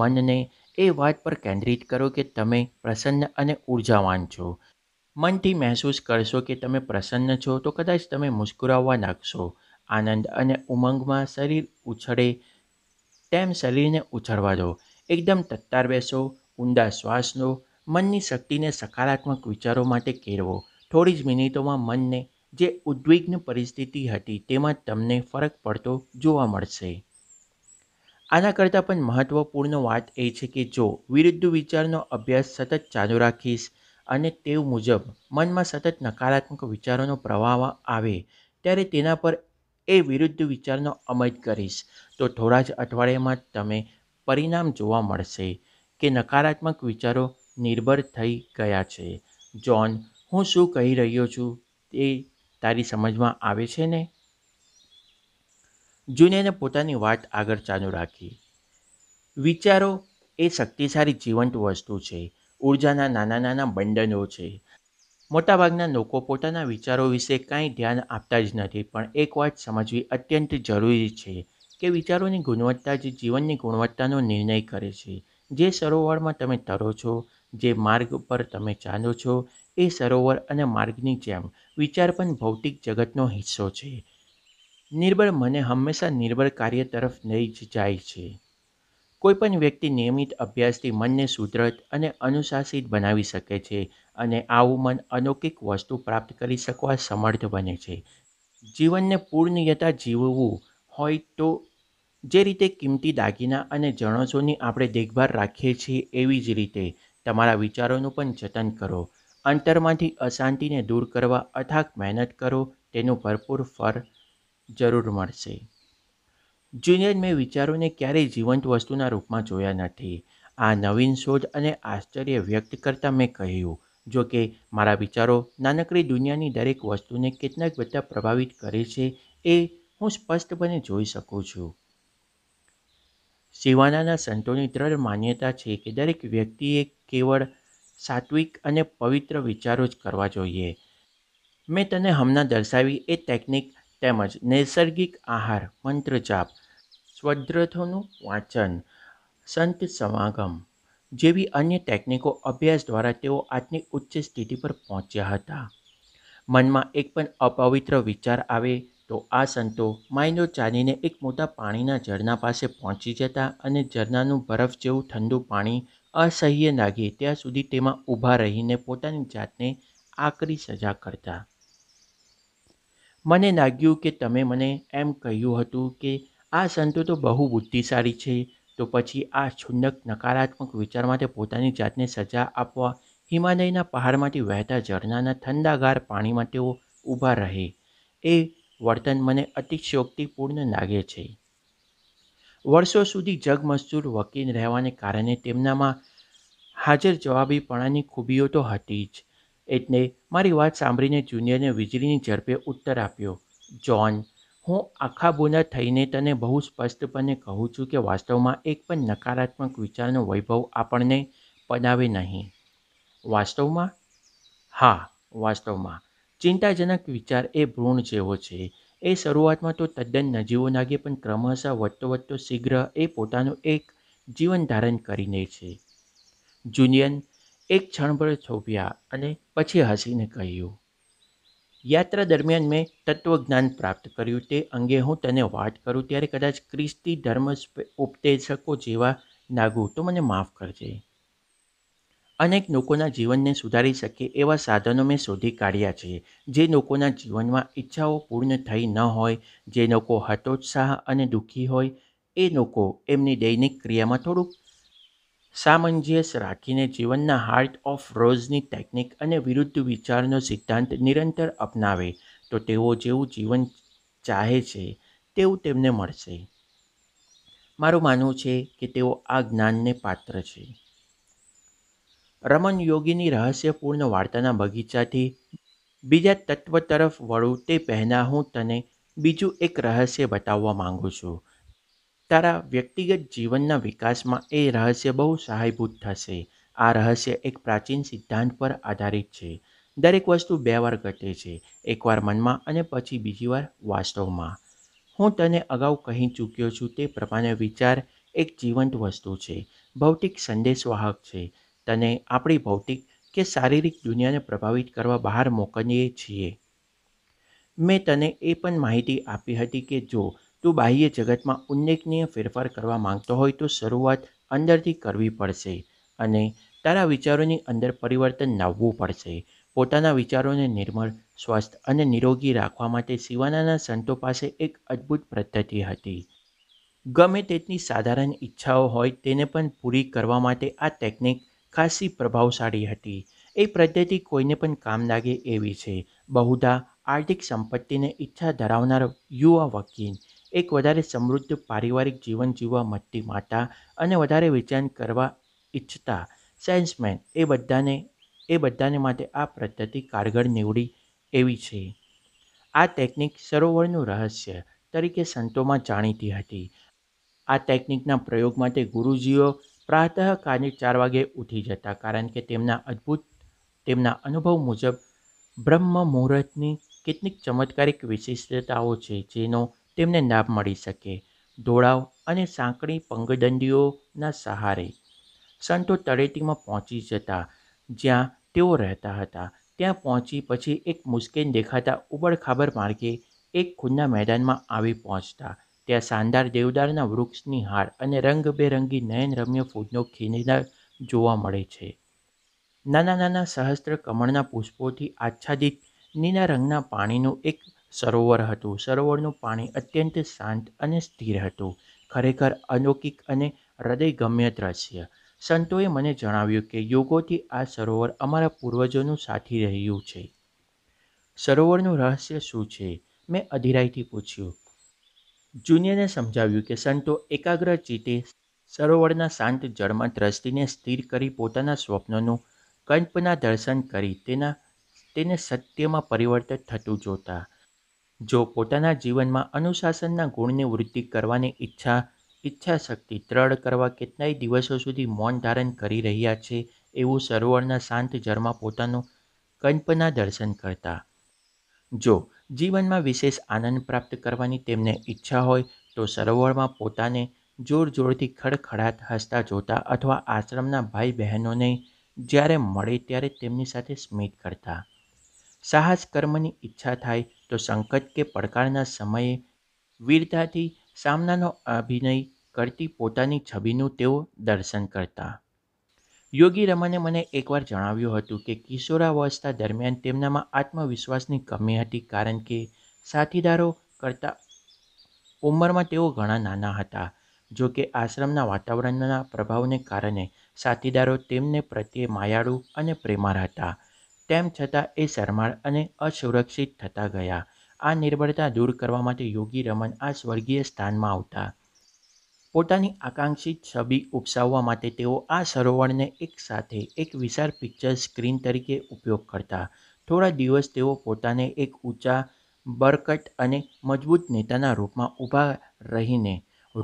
S1: મનને એ વાત પર કેન્દ્રિત કરો કે તમે પ્રસન્ન અને ઊર્જાવાન છો મનથી મહેસૂસ કરશો કે તમે પ્રસન્ન છો તો કદાચ તમે મુસ્કુરાવવા નાખશો આનંદ અને ઉમંગમાં શરીર ઉછળે તેમ શરીરને ઉછળવા દો એકદમ તત્તાર બેસો ઊંડા શ્વાસ લો મનની શક્તિને સકારાત્મક વિચારો માટે કેળવો થોડી જ મિનિટોમાં મનને જે ઉદ્વિગ્ન પરિસ્થિતિ હતી તેમાં તમને ફરક પડતો જોવા મળશે આના કરતાં પણ મહત્ત્વપૂર્ણ વાત એ છે કે જો વિરુદ્ધ વિચારનો અભ્યાસ સતત ચાલુ રાખીશ અને ટેવ મુજબ મનમાં સતત નકારાત્મક વિચારોનો પ્રવાહ આવે ત્યારે તેના પર એ વિરુદ્ધ વિચારનો અમલ કરીશ તો થોડા જ અઠવાડિયામાં તમે પરિણામ જોવા મળશે કે નકારાત્મક વિચારો નિર્ભર થઈ ગયા છે જોન હું શું કહી રહ્યો છું તે તારી સમજમાં આવે છે ને જુનિયરે પોતાની વાત આગળ ચાલુ રાખી વિચારો એ શક્તિશાળી જીવંત વસ્તુ છે ઉર્જાના નાના નાના બંડનો છે મોટાભાગના લોકો પોતાના વિચારો વિશે કાંઈ ધ્યાન આપતા જ નથી પણ એક વાત સમજવી અત્યંત જરૂરી છે કે વિચારોની ગુણવત્તા જ જીવનની ગુણવત્તાનો નિર્ણય કરે છે જે સરોવરમાં તમે તરો છો જે માર્ગ પર તમે ચાલો છો એ સરોવર અને માર્ગની જેમ વિચાર પણ ભૌતિક જગતનો હિસ્સો છે નિર્બળ મને હંમેશા નિર્બળ કાર્ય તરફ નહીં જ જાય છે કોઈપણ વ્યક્તિ નિયમિત અભ્યાસથી મનને સુદ્રઢ અને અનુશાસિત બનાવી શકે છે અને આવું મન અલૌકિક વસ્તુ પ્રાપ્ત કરી શકવા સમર્થ બને છે જીવનને પૂર્ણયતા જીવવું હોય તો જે રીતે કિંમતી દાગીના અને જણસોની આપણે દેખભાળ રાખીએ છીએ એવી જ રીતે તમારા વિચારોનું પણ જતન કરો અંતરમાંથી અશાંતિને દૂર કરવા અથાગ મહેનત કરો તેનું ભરપૂર ફળ જરૂર મળશે જુનિયર મેં વિચારોને ક્યારેય જીવંત વસ્તુના રૂપમાં જોયા નથી આ નવીન શોધ અને આશ્ચર્ય વ્યક્ત કરતાં મેં કહ્યું જો કે મારા વિચારો નાનકડી દુનિયાની દરેક વસ્તુને કેટલાક બધા પ્રભાવિત કરે છે એ હું સ્પષ્ટપણે જોઈ શકું છું શિવાનાના સંતોની દ્રઢ માન્યતા છે કે દરેક વ્યક્તિએ કેવળ સાત્વિક અને પવિત્ર વિચારો જ કરવા જોઈએ મેં તને હમણાં દર્શાવી એ ટેકનિક તેમજ નૈસર્ગિક આહાર મંત્રજાપ સ્વદ્રથોનું વાંચન સંત સમાગમ જેવી અન્ય ટેકનિકો અભ્યાસ દ્વારા તેઓ આજની ઉચ્ચ સ્થિતિ પર પહોંચ્યા હતા મનમાં એક પણ અપવિત્ર વિચાર આવે તો આ સંતો માયનો ચાલીને એક મોટા પાણીના ઝરણા પાસે પહોંચી જતા અને ઝરણાનું બરફ જેવું ઠંડુ પાણી અસહ્ય લાગે ત્યાં સુધી તેમાં ઊભા રહીને પોતાની જાતને આકરી સજા કરતા મને લાગ્યું કે તમે મને એમ કહ્યું હતું કે આ સંતો તો બહુ બુદ્ધિશાળી છે તો પછી આ છુંદક નકારાત્મક વિચાર માટે પોતાની જાતને સજા આપવા હિમાલયના પહાડમાંથી વહેતા ઝરણાના ઠંડાગાર પાણીમાં તેઓ ઊભા રહે એ વર્તન મને અતિશયોક્તિપૂર્ણ લાગે છે વર્ષો સુધી જગમજદૂર વકીલ રહેવાને કારણે તેમનામાં હાજર જવાબીપણાની ખૂબીઓ તો હતી જ એટલે મારી વાત સાંભળીને જુનિયરને વીજળીની ઝડપે ઉત્તર આપ્યો જ્હોન હું આખા બુના થઈને તને બહુ સ્પષ્ટપણે કહું છું કે વાસ્તવમાં એક પણ નકારાત્મક વિચારનો વૈભવ આપણને પનાવે નહીં વાસ્તવમાં હા વાસ્તવમાં ચિંતાજનક વિચાર એ ભ્રૂણ જેવો છે એ શરૂઆતમાં તો તદ્દન નજીવો લાગે પણ ક્રમશઃ વધતો વધતો શીઘ્ર એ પોતાનું એક જીવન ધારણ કરીને છે જુનિયન એક ક્ષણભર થોભ્યા અને પછી હસીને કહ્યું યાત્રા દરમિયાન મેં તત્વજ્ઞાન પ્રાપ્ત કર્યું તે અંગે હું તને વાત કરું ત્યારે કદાચ ખ્રિસ્તી ધર્મ ઉપદેશકો જેવા નાગું તો મને માફ કરજે અનેક લોકોના જીવનને સુધારી શકે એવા સાધનો મેં શોધી કાઢ્યા છે જે લોકોના જીવનમાં ઈચ્છાઓ પૂર્ણ થઈ ન હોય જે લોકો હતોત્સાહ અને દુઃખી હોય એ લોકો એમની દૈનિક ક્રિયામાં થોડુંક સામંજસ્ય રાખીને જીવનના હાર્ટ ઓફ રોઝની ટેકનિક અને વિરુદ્ધ વિચારનો સિદ્ધાંત નિરંતર અપનાવે તો તેઓ જેવું જીવન ચાહે છે તેવું તેમને મળશે મારું માનવું છે કે તેઓ આ જ્ઞાનને પાત્ર છે રમન યોગીની રહસ્યપૂર્ણ વાર્તાના બગીચાથી બીજા તત્વ તરફ વળું તે પહેલાં હું તને બીજું એક રહસ્ય બતાવવા માગું છું તારા વ્યક્તિગત જીવનના વિકાસમાં એ રહસ્ય બહુ સહાયભૂત થશે આ રહસ્ય એક પ્રાચીન સિદ્ધાંત પર આધારિત છે દરેક વસ્તુ બે વાર ઘટે છે એકવાર મનમાં અને પછી બીજી વાર વાસ્તવમાં હું તને અગાઉ કહી ચૂક્યો છું તે પ્રમાણે વિચાર એક જીવંત વસ્તુ છે ભૌતિક સંદેશવાહક છે તને આપણી ભૌતિક કે શારીરિક દુનિયાને પ્રભાવિત કરવા બહાર મોકલીએ છીએ મેં તને એ પણ માહિતી આપી હતી કે જો તું બાહ્ય જગતમાં ઉલ્લેખનીય ફેરફાર કરવા માંગતો હોય તો શરૂઆત અંદરથી કરવી પડશે અને તારા વિચારોની અંદર પરિવર્તન લાવવું પડશે પોતાના વિચારોને નિર્મળ સ્વસ્થ અને નિરોગી રાખવા માટે શિવાનાના સંતો પાસે એક અદ્ભુત પદ્ધતિ હતી ગમે તેટલી સાધારણ ઈચ્છાઓ હોય તેને પણ પૂરી કરવા માટે આ ટેકનિક ખાસી પ્રભાવશાળી હતી એ પદ્ધતિ કોઈને પણ કામ લાગે એવી છે બહુધા આર્થિક સંપત્તિને ઈચ્છા ધરાવનાર યુવા વકીલ એક વધારે સમૃદ્ધ પારિવારિક જીવન જીવવા મટતી માતા અને વધારે વિચાર કરવા ઈચ્છતા સેલ્સમેન એ બધાને એ બધાને માટે આ પદ્ધતિ કારગર નીવડી એવી છે આ ટેકનિક સરોવરનું રહસ્ય તરીકે સંતોમાં જાણીતી હતી આ ટેકનિકના પ્રયોગ માટે ગુરુજીઓ પ્રાતઃકાળની ચાર વાગે ઉઠી જતા કારણ કે તેમના અદ્ભુત તેમના અનુભવ મુજબ બ્રહ્મ મુહૂર્તની કેટલીક ચમત્કારિક વિશિષ્ટતાઓ છે જેનો તેમને લાભ મળી શકે ઢોળાવ અને સાંકડી પંગદંડીઓના સહારે સંતો તળેટીમાં પહોંચી જતા જ્યાં તેઓ રહેતા હતા ત્યાં પહોંચી પછી એક મુશ્કેલ દેખાતા ઉબડખાબડ માર્ગે એક ખુલ્લા મેદાનમાં આવી પહોંચતા ત્યાં શાનદાર દેવદારના વૃક્ષની હાર અને રંગબેરંગી નયનરમ્ય ફૂલનો ખીલેદાર જોવા મળે છે નાના નાના સહસ્ત્ર કમળના પુષ્પોથી આચ્છાદિત નીના રંગના પાણીનું એક સરોવર હતું સરોવરનું પાણી અત્યંત શાંત અને સ્થિર હતું ખરેખર અલૌકિક અને હૃદયગમ્ય દ્રશ્ય સંતોએ મને જણાવ્યું કે યોગોથી આ સરોવર અમારા પૂર્વજોનું સાથી રહ્યું છે સરોવરનું રહસ્ય શું છે મેં અધિરાઈથી પૂછ્યું જુનિયરને સમજાવ્યું કે સંતો એકાગ્ર ચિત્તે સરોવરના શાંત જળમાં દ્રષ્ટિને સ્થિર કરી પોતાના સ્વપ્નનું કલ્પના દર્શન કરી તેના તેને સત્યમાં પરિવર્તિત થતું જોતા જો પોતાના જીવનમાં અનુશાસનના ગુણની વૃદ્ધિ કરવાની ઈચ્છા ઈચ્છાશક્તિ દ્રઢ કરવા કેટલાય દિવસો સુધી મૌન ધારણ કરી રહ્યા છે એવું સરોવરના શાંત જળમાં પોતાનું કલ્પના દર્શન કરતા જો જીવનમાં વિશેષ આનંદ પ્રાપ્ત કરવાની તેમને ઈચ્છા હોય તો સરોવરમાં પોતાને જોર જોરથી ખડખડાટ હસતા જોતા અથવા આશ્રમના ભાઈ બહેનોને જ્યારે મળે ત્યારે તેમની સાથે સ્મિત કરતા સાહસ કર્મની ઈચ્છા થાય તો સંકટ કે પડકારના સમયે વીરતાથી સામનાનો અભિનય કરતી પોતાની છબીનું તેઓ દર્શન કરતા યોગી રમને મને એકવાર જણાવ્યું હતું કે કિશોરાવસ્થા દરમિયાન તેમનામાં આત્મવિશ્વાસની કમી હતી કારણ કે સાથીદારો કરતા ઉંમરમાં તેઓ ઘણા નાના હતા જો કે આશ્રમના વાતાવરણના પ્રભાવને કારણે સાથીદારો તેમને પ્રત્યે માયાળુ અને પ્રેમાળ હતા તેમ છતાં એ શરમાળ અને અસુરક્ષિત થતા ગયા આ નિર્બળતા દૂર કરવા માટે યોગી રમન આ સ્વર્ગીય સ્થાનમાં આવતા પોતાની આકાંક્ષિત છબી ઉપસાવવા માટે તેઓ આ સરોવરને એકસાથે એક વિશાળ પિક્ચર સ્ક્રીન તરીકે ઉપયોગ કરતા થોડા દિવસ તેઓ પોતાને એક ઊંચા બરકટ અને મજબૂત નેતાના રૂપમાં ઊભા રહીને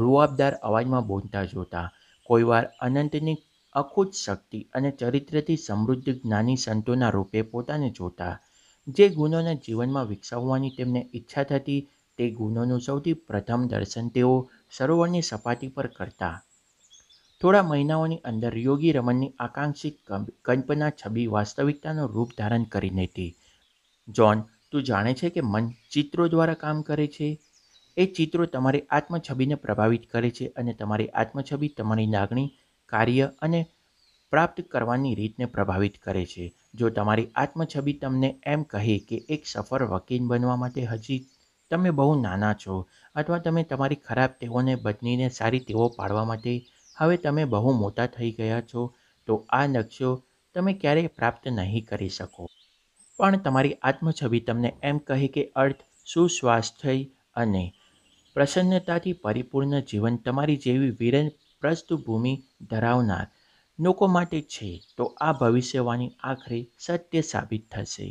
S1: રૂઆબદાર અવાજમાં બોલતા જોતા કોઈવાર અનંતની અખૂટ શક્તિ અને ચરિત્રથી સમૃદ્ધ જ્ઞાની સંતોના રૂપે પોતાને જોતા જે ગુણોને જીવનમાં વિકસાવવાની તેમને ઈચ્છા થતી તે ગુણોનું સૌથી પ્રથમ દર્શન તેઓ સરોવરની સપાટી પર કરતા થોડા મહિનાઓની અંદર યોગી રમણની આકાંક્ષિત કલ્પના છબી વાસ્તવિકતાનું રૂપ ધારણ કરી લેતી જ્હોન તું જાણે છે કે મન ચિત્રો દ્વારા કામ કરે છે એ ચિત્રો તમારી આત્મછબીને પ્રભાવિત કરે છે અને તમારી આત્મછબી તમારી લાગણી કાર્ય અને પ્રાપ્ત કરવાની રીતને પ્રભાવિત કરે છે જો તમારી આત્મછબી તમને એમ કહે કે એક સફળ વકીલ બનવા માટે હજી તમે બહુ નાના છો અથવા તમે તમારી ખરાબ ટેવોને બદલીને સારી ટેવો પાડવા માટે હવે તમે બહુ મોટા થઈ ગયા છો તો આ લક્ષ્યો તમે ક્યારેય પ્રાપ્ત નહીં કરી શકો પણ તમારી આત્મછબી તમને એમ કહે કે અર્થ સુસ્વાસ્થ્ય અને પ્રસન્નતાથી પરિપૂર્ણ જીવન તમારી જેવી વીર પ્રસ્તુભૂમિ ધરાવનાર લોકો માટે છે તો આ ભવિષ્યવાણી આખરે સત્ય સાબિત થશે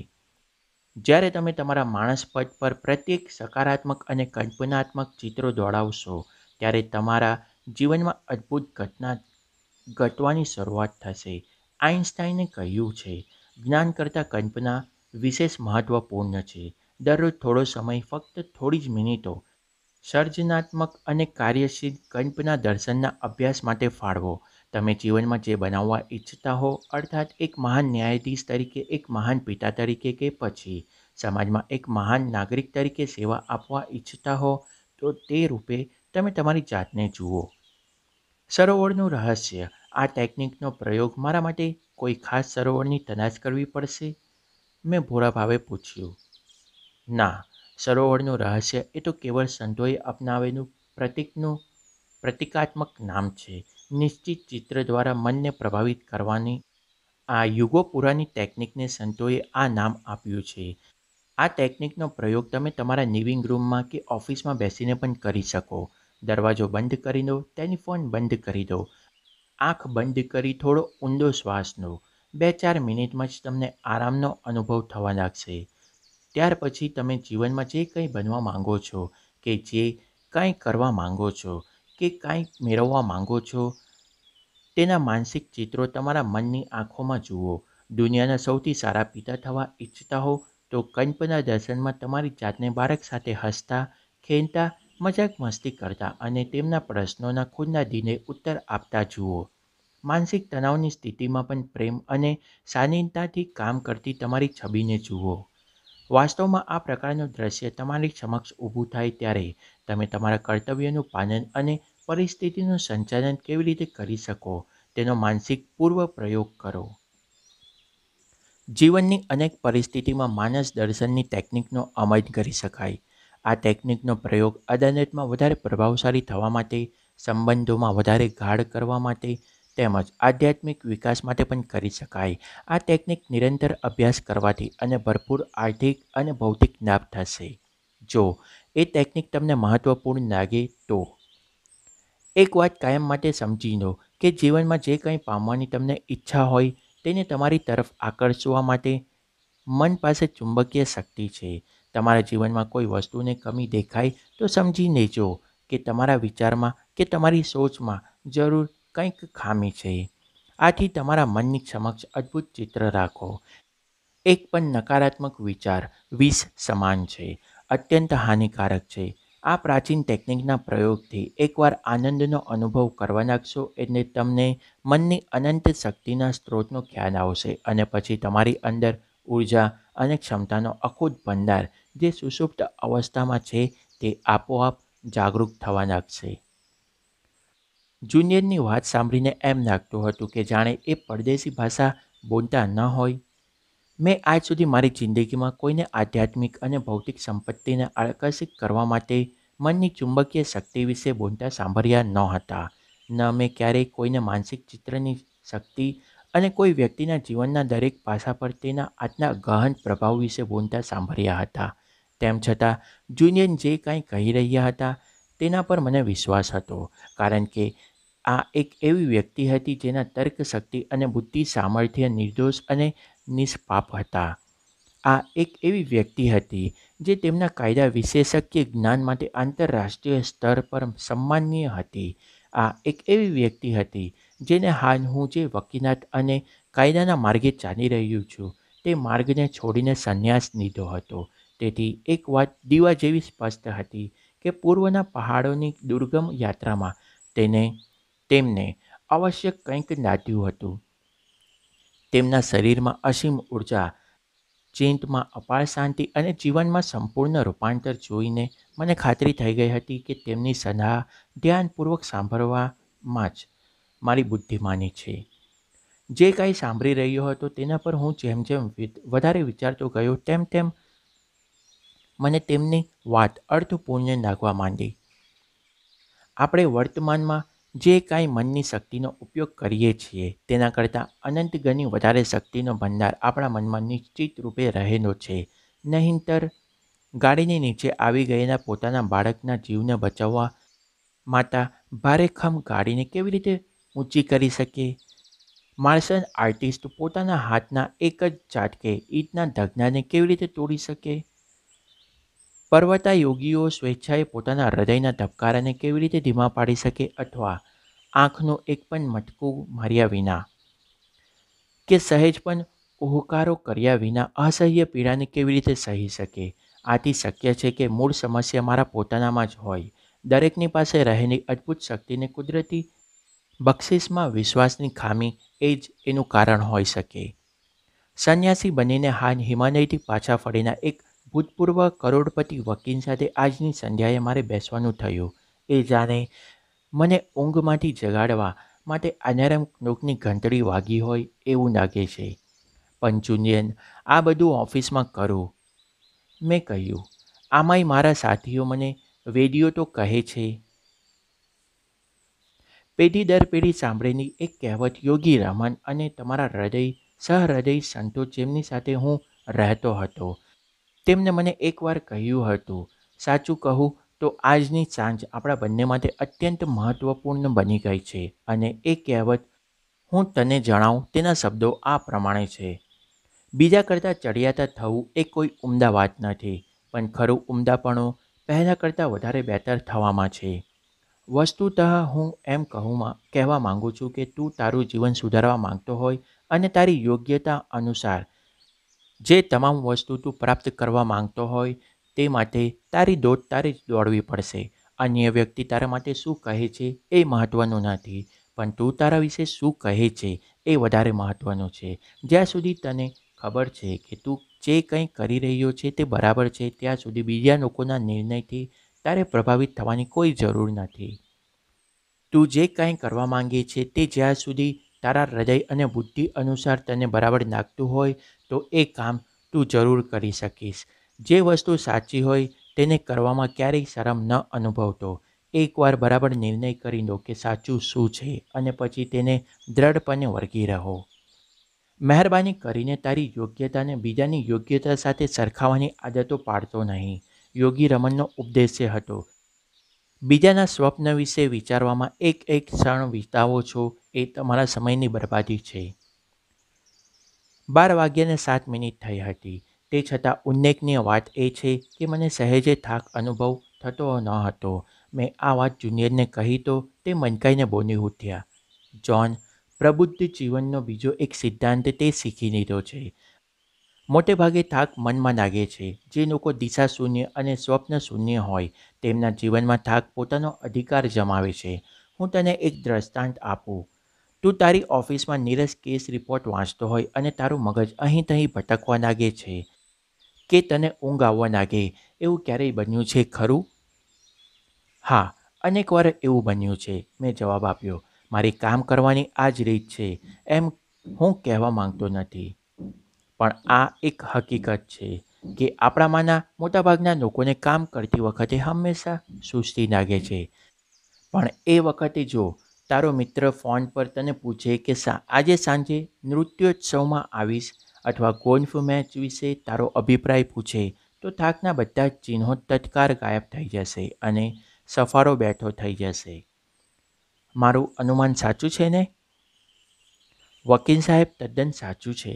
S1: જ્યારે તમે તમારા માણસ પદ પર પ્રત્યેક સકારાત્મક અને કલ્પનાત્મક ચિત્રો દોડાવશો ત્યારે તમારા જીવનમાં અદ્ભુત ઘટના ઘટવાની શરૂઆત થશે આઇન્સ્ટાઈને કહ્યું છે જ્ઞાન કરતાં કલ્પના વિશેષ મહત્ત્વપૂર્ણ છે દરરોજ થોડો સમય ફક્ત થોડી જ મિનિટો સર્જનાત્મક અને કાર્યશીલ કલ્પના દર્શનના અભ્યાસ માટે ફાળવો તમે જીવનમાં જે બનાવવા ઈચ્છતા હો અર્થાત એક મહાન ન્યાયાધીશ તરીકે એક મહાન પિતા તરીકે કે પછી સમાજમાં એક મહાન નાગરિક તરીકે સેવા આપવા ઈચ્છતા હો તો તે રૂપે તમે તમારી જાતને જુઓ સરોવરનું રહસ્ય આ ટેકનિકનો પ્રયોગ મારા માટે કોઈ ખાસ સરોવરની તલાશ કરવી પડશે મેં ભોરા ભાવે પૂછ્યું ના સરોવરનું રહસ્ય એ તો કેવળ સંતોએ અપનાવેલું પ્રતિકનું પ્રતિકાત્મક નામ છે નિશ્ચિત ચિત્ર દ્વારા મનને પ્રભાવિત કરવાની આ યુગો પુરાની ટેકનિકને સંતોએ આ નામ આપ્યું છે આ ટેકનિકનો પ્રયોગ તમે તમારા લિવિંગ રૂમમાં કે ઓફિસમાં બેસીને પણ કરી શકો દરવાજો બંધ કરી દો ટેલિફોન બંધ કરી દો આંખ બંધ કરી થોડો ઊંડો શ્વાસ લો બે ચાર મિનિટમાં જ તમને આરામનો અનુભવ થવા લાગશે ત્યાર પછી તમે જીવનમાં જે કંઈ બનવા માંગો છો કે જે કાંઈ કરવા માંગો છો કે કાંઈક મેળવવા માંગો છો તેના માનસિક ચિત્રો તમારા મનની આંખોમાં જુઓ દુનિયાના સૌથી સારા પિતા થવા ઈચ્છતા હો તો કંપના દર્શનમાં તમારી જાતને બાળક સાથે હસતા ખેલતા મજાક મસ્તી કરતા અને તેમના પ્રશ્નોના ખુદના દિને ઉત્તર આપતા જુઓ માનસિક તણાવની સ્થિતિમાં પણ પ્રેમ અને શાનીનતાથી કામ કરતી તમારી છબીને જુઓ વાસ્તવમાં આ પ્રકારનું દ્રશ્ય તમારી સમક્ષ ઊભું થાય ત્યારે તમે તમારા કર્તવ્યનું પાલન અને પરિસ્થિતિનું સંચાલન કેવી રીતે કરી શકો તેનો માનસિક પૂર્વ પ્રયોગ કરો જીવનની અનેક પરિસ્થિતિમાં માનસ દર્શનની ટેકનિકનો અમલ કરી શકાય આ ટેકનિકનો પ્રયોગ અદાલતમાં વધારે પ્રભાવશાળી થવા માટે સંબંધોમાં વધારે ગાઢ કરવા માટે તેમજ આધ્યાત્મિક વિકાસ માટે પણ કરી શકાય આ ટેકનિક નિરંતર અભ્યાસ કરવાથી અને ભરપૂર આર્થિક અને ભૌતિક લાભ થશે જો એ ટેકનિક તમને મહત્ત્વપૂર્ણ લાગે તો એક વાત કાયમ માટે સમજી લો કે જીવનમાં જે કંઈ પામવાની તમને ઈચ્છા હોય તેને તમારી તરફ આકર્ષવા માટે મન પાસે ચુંબકીય શક્તિ છે તમારા જીવનમાં કોઈ વસ્તુને કમી દેખાય તો સમજી લેજો કે તમારા વિચારમાં કે તમારી સોચમાં જરૂર કંઈક ખામી છે આથી તમારા મનની સમક્ષ અદ્ભુત ચિત્ર રાખો એક પણ નકારાત્મક વિચાર વિષ સમાન છે અત્યંત હાનિકારક છે આ પ્રાચીન ટેકનિકના પ્રયોગથી એકવાર આનંદનો અનુભવ કરવા નાખશો એટલે તમને મનની અનંત શક્તિના સ્ત્રોતનો ખ્યાલ આવશે અને પછી તમારી અંદર ઉર્જા અને ક્ષમતાનો અખૂટ ભંડાર જે સુષુપ્ત અવસ્થામાં છે તે આપોઆપ જાગૃત થવા લાગશે જુનિયરની વાત સાંભળીને એમ લાગતું હતું કે જાણે એ પરદેશી ભાષા બોલતા ન હોય મેં આજ સુધી મારી જિંદગીમાં કોઈને આધ્યાત્મિક અને ભૌતિક સંપત્તિને આકર્ષિત કરવા માટે મનની ચુંબકીય શક્તિ વિશે બોલતા સાંભળ્યા ન હતા ન મેં ક્યારેય કોઈને માનસિક ચિત્રની શક્તિ અને કોઈ વ્યક્તિના જીવનના દરેક પાસા પર તેના આજના ગહન પ્રભાવ વિશે બોલતા સાંભળ્યા હતા તેમ છતાં જુનિયર જે કાંઈ કહી રહ્યા હતા તેના પર મને વિશ્વાસ હતો કારણ કે આ એક એવી વ્યક્તિ હતી જેના તર્ક શક્તિ અને બુદ્ધિ સામર્થ્ય નિર્દોષ અને નિષ્પાપ હતા આ એક એવી વ્યક્તિ હતી જે તેમના કાયદા વિશેષજ્ઞ જ્ઞાન માટે આંતરરાષ્ટ્રીય સ્તર પર સન્માનીય હતી આ એક એવી વ્યક્તિ હતી જેને હાલ હું જે વકીલાત અને કાયદાના માર્ગે ચાલી રહ્યું છું તે માર્ગને છોડીને સંન્યાસ લીધો હતો તેથી એક વાત દીવા જેવી સ્પષ્ટ હતી કે પૂર્વના પહાડોની દુર્ગમ યાત્રામાં તેને તેમને અવશ્ય કંઈક નાટ્યું હતું તેમના શરીરમાં અસીમ ઉર્જા ચિંતમાં અપાર શાંતિ અને જીવનમાં સંપૂર્ણ રૂપાંતર જોઈને મને ખાતરી થઈ ગઈ હતી કે તેમની સલાહ ધ્યાનપૂર્વક સાંભળવામાં જ મારી બુદ્ધિમાની છે જે કાંઈ સાંભળી રહ્યો હતો તેના પર હું જેમ જેમ વધારે વિચારતો ગયો તેમ તેમ મને તેમની વાત અર્થપૂર્ણ લાગવા માંડી આપણે વર્તમાનમાં જે કાંઈ મનની શક્તિનો ઉપયોગ કરીએ છીએ તેના કરતાં અનંત ગણી વધારે શક્તિનો ભંડાર આપણા મનમાં નિશ્ચિત રૂપે રહેલો છે નહીંતર ગાડીની નીચે આવી ગયેલા પોતાના બાળકના જીવને બચાવવા માતા ભારેખમ ગાડીને કેવી રીતે ઊંચી કરી શકે માર્શલ આર્ટિસ્ટ પોતાના હાથના એક જ ઝાટકે ઈટના ધગનાને કેવી રીતે તોડી શકે પર્વતા યોગીઓ સ્વેચ્છાએ પોતાના હૃદયના ધબકારાને કેવી રીતે ધીમા પાડી શકે અથવા આંખનું એક પણ મટકું માર્યા વિના કે સહેજ પણ ઓહકારો કર્યા વિના અસહ્ય પીડાને કેવી રીતે સહી શકે આથી શક્ય છે કે મૂળ સમસ્યા મારા પોતાનામાં જ હોય દરેકની પાસે રહેલી અદ્ભુત શક્તિને કુદરતી બક્ષિસમાં વિશ્વાસની ખામી એ જ એનું કારણ હોઈ શકે સંન્યાસી બનીને હાન હિમાલયથી પાછા ફરીના એક ભૂતપૂર્વ કરોડપતિ વકીલ સાથે આજની સંધ્યાએ મારે બેસવાનું થયું એ જાણે મને ઊંઘમાંથી જગાડવા માટે અનારામ નોકની ઘંટડી વાગી હોય એવું લાગે છે પંચુનિયન આ બધું ઓફિસમાં કરું મેં કહ્યું આમાંય મારા સાથીઓ મને વેડિયો તો કહે છે પેઢી દર પેઢી સાંભળેલી એક કહેવત યોગી રમન અને તમારા હૃદય સહૃદય સંતોષ જેમની સાથે હું રહેતો હતો તેમણે મને એકવાર કહ્યું હતું સાચું કહું તો આજની સાંજ આપણા બંને માટે અત્યંત મહત્ત્વપૂર્ણ બની ગઈ છે અને એ કહેવત હું તને જણાવું તેના શબ્દો આ પ્રમાણે છે બીજા કરતાં ચડિયાતા થવું એ કોઈ ઉમદા વાત નથી પણ ખરું ઉમદાપણું પહેલાં કરતાં વધારે બેટર થવામાં છે વસ્તુતઃ હું એમ કહું કહેવા માગું છું કે તું તારું જીવન સુધારવા માગતો હોય અને તારી યોગ્યતા અનુસાર જે તમામ વસ્તુ તું પ્રાપ્ત કરવા માંગતો હોય તે માટે તારી દોડ તારે જ દોડવી પડશે અન્ય વ્યક્તિ તારા માટે શું કહે છે એ મહત્ત્વનું નથી પણ તું તારા વિશે શું કહે છે એ વધારે મહત્ત્વનું છે જ્યાં સુધી તને ખબર છે કે તું જે કંઈ કરી રહ્યો છે તે બરાબર છે ત્યાં સુધી બીજા લોકોના નિર્ણયથી તારે પ્રભાવિત થવાની કોઈ જરૂર નથી તું જે કંઈ કરવા માંગે છે તે જ્યાં સુધી તારા હૃદય અને બુદ્ધિ અનુસાર તને બરાબર લાગતું હોય તો એ કામ તું જરૂર કરી શકીશ જે વસ્તુ સાચી હોય તેને કરવામાં ક્યારેય શરમ ન અનુભવતો એકવાર બરાબર નિર્ણય કરી દો કે સાચું શું છે અને પછી તેને દ્રઢપણે વળગી રહો મહેરબાની કરીને તારી યોગ્યતાને બીજાની યોગ્યતા સાથે સરખાવાની આદતો પાડતો નહીં યોગી રમણનો ઉપદેશ હતો બીજાના સ્વપ્ન વિશે વિચારવામાં એક એક ક્ષણ વિતાવો છો એ તમારા સમયની બરબાદી છે બાર વાગ્યાને સાત મિનિટ થઈ હતી તે છતાં ઉલ્લેખનીય વાત એ છે કે મને સહેજે થાક અનુભવ થતો ન હતો મેં આ વાત જુનિયરને કહી તો તે મનકાઈને બોની ઉઠ્યા જ્હોન પ્રબુદ્ધ જીવનનો બીજો એક સિદ્ધાંત તે શીખી લીધો છે મોટે ભાગે થાક મનમાં લાગે છે જે લોકો દિશા શૂન્ય અને સ્વપ્ન શૂન્ય હોય તેમના જીવનમાં થાક પોતાનો અધિકાર જમાવે છે હું તને એક દ્રષ્ટાંત આપું તું તારી ઓફિસમાં નીરજ કેસ રિપોર્ટ વાંચતો હોય અને તારું મગજ અહીં તહીં ભટકવા લાગે છે કે તને ઊંઘ આવવા લાગે એવું ક્યારેય બન્યું છે ખરું હા અનેક વાર એવું બન્યું છે મેં જવાબ આપ્યો મારી કામ કરવાની આ જ રીત છે એમ હું કહેવા માંગતો નથી પણ આ એક હકીકત છે કે આપણામાંના મોટાભાગના લોકોને કામ કરતી વખતે હંમેશા સુસ્તી લાગે છે પણ એ વખતે જો તારો મિત્ર ફોન પર તને પૂછે કે સા આજે સાંજે નૃત્યોત્સવમાં આવીશ અથવા ગોલ્ફ મેચ વિશે તારો અભિપ્રાય પૂછે તો થાકના બધા જ ચિહ્નો તત્કાર ગાયબ થઈ જશે અને સફારો બેઠો થઈ જશે મારું અનુમાન સાચું છે ને વકીલ સાહેબ તદ્દન સાચું છે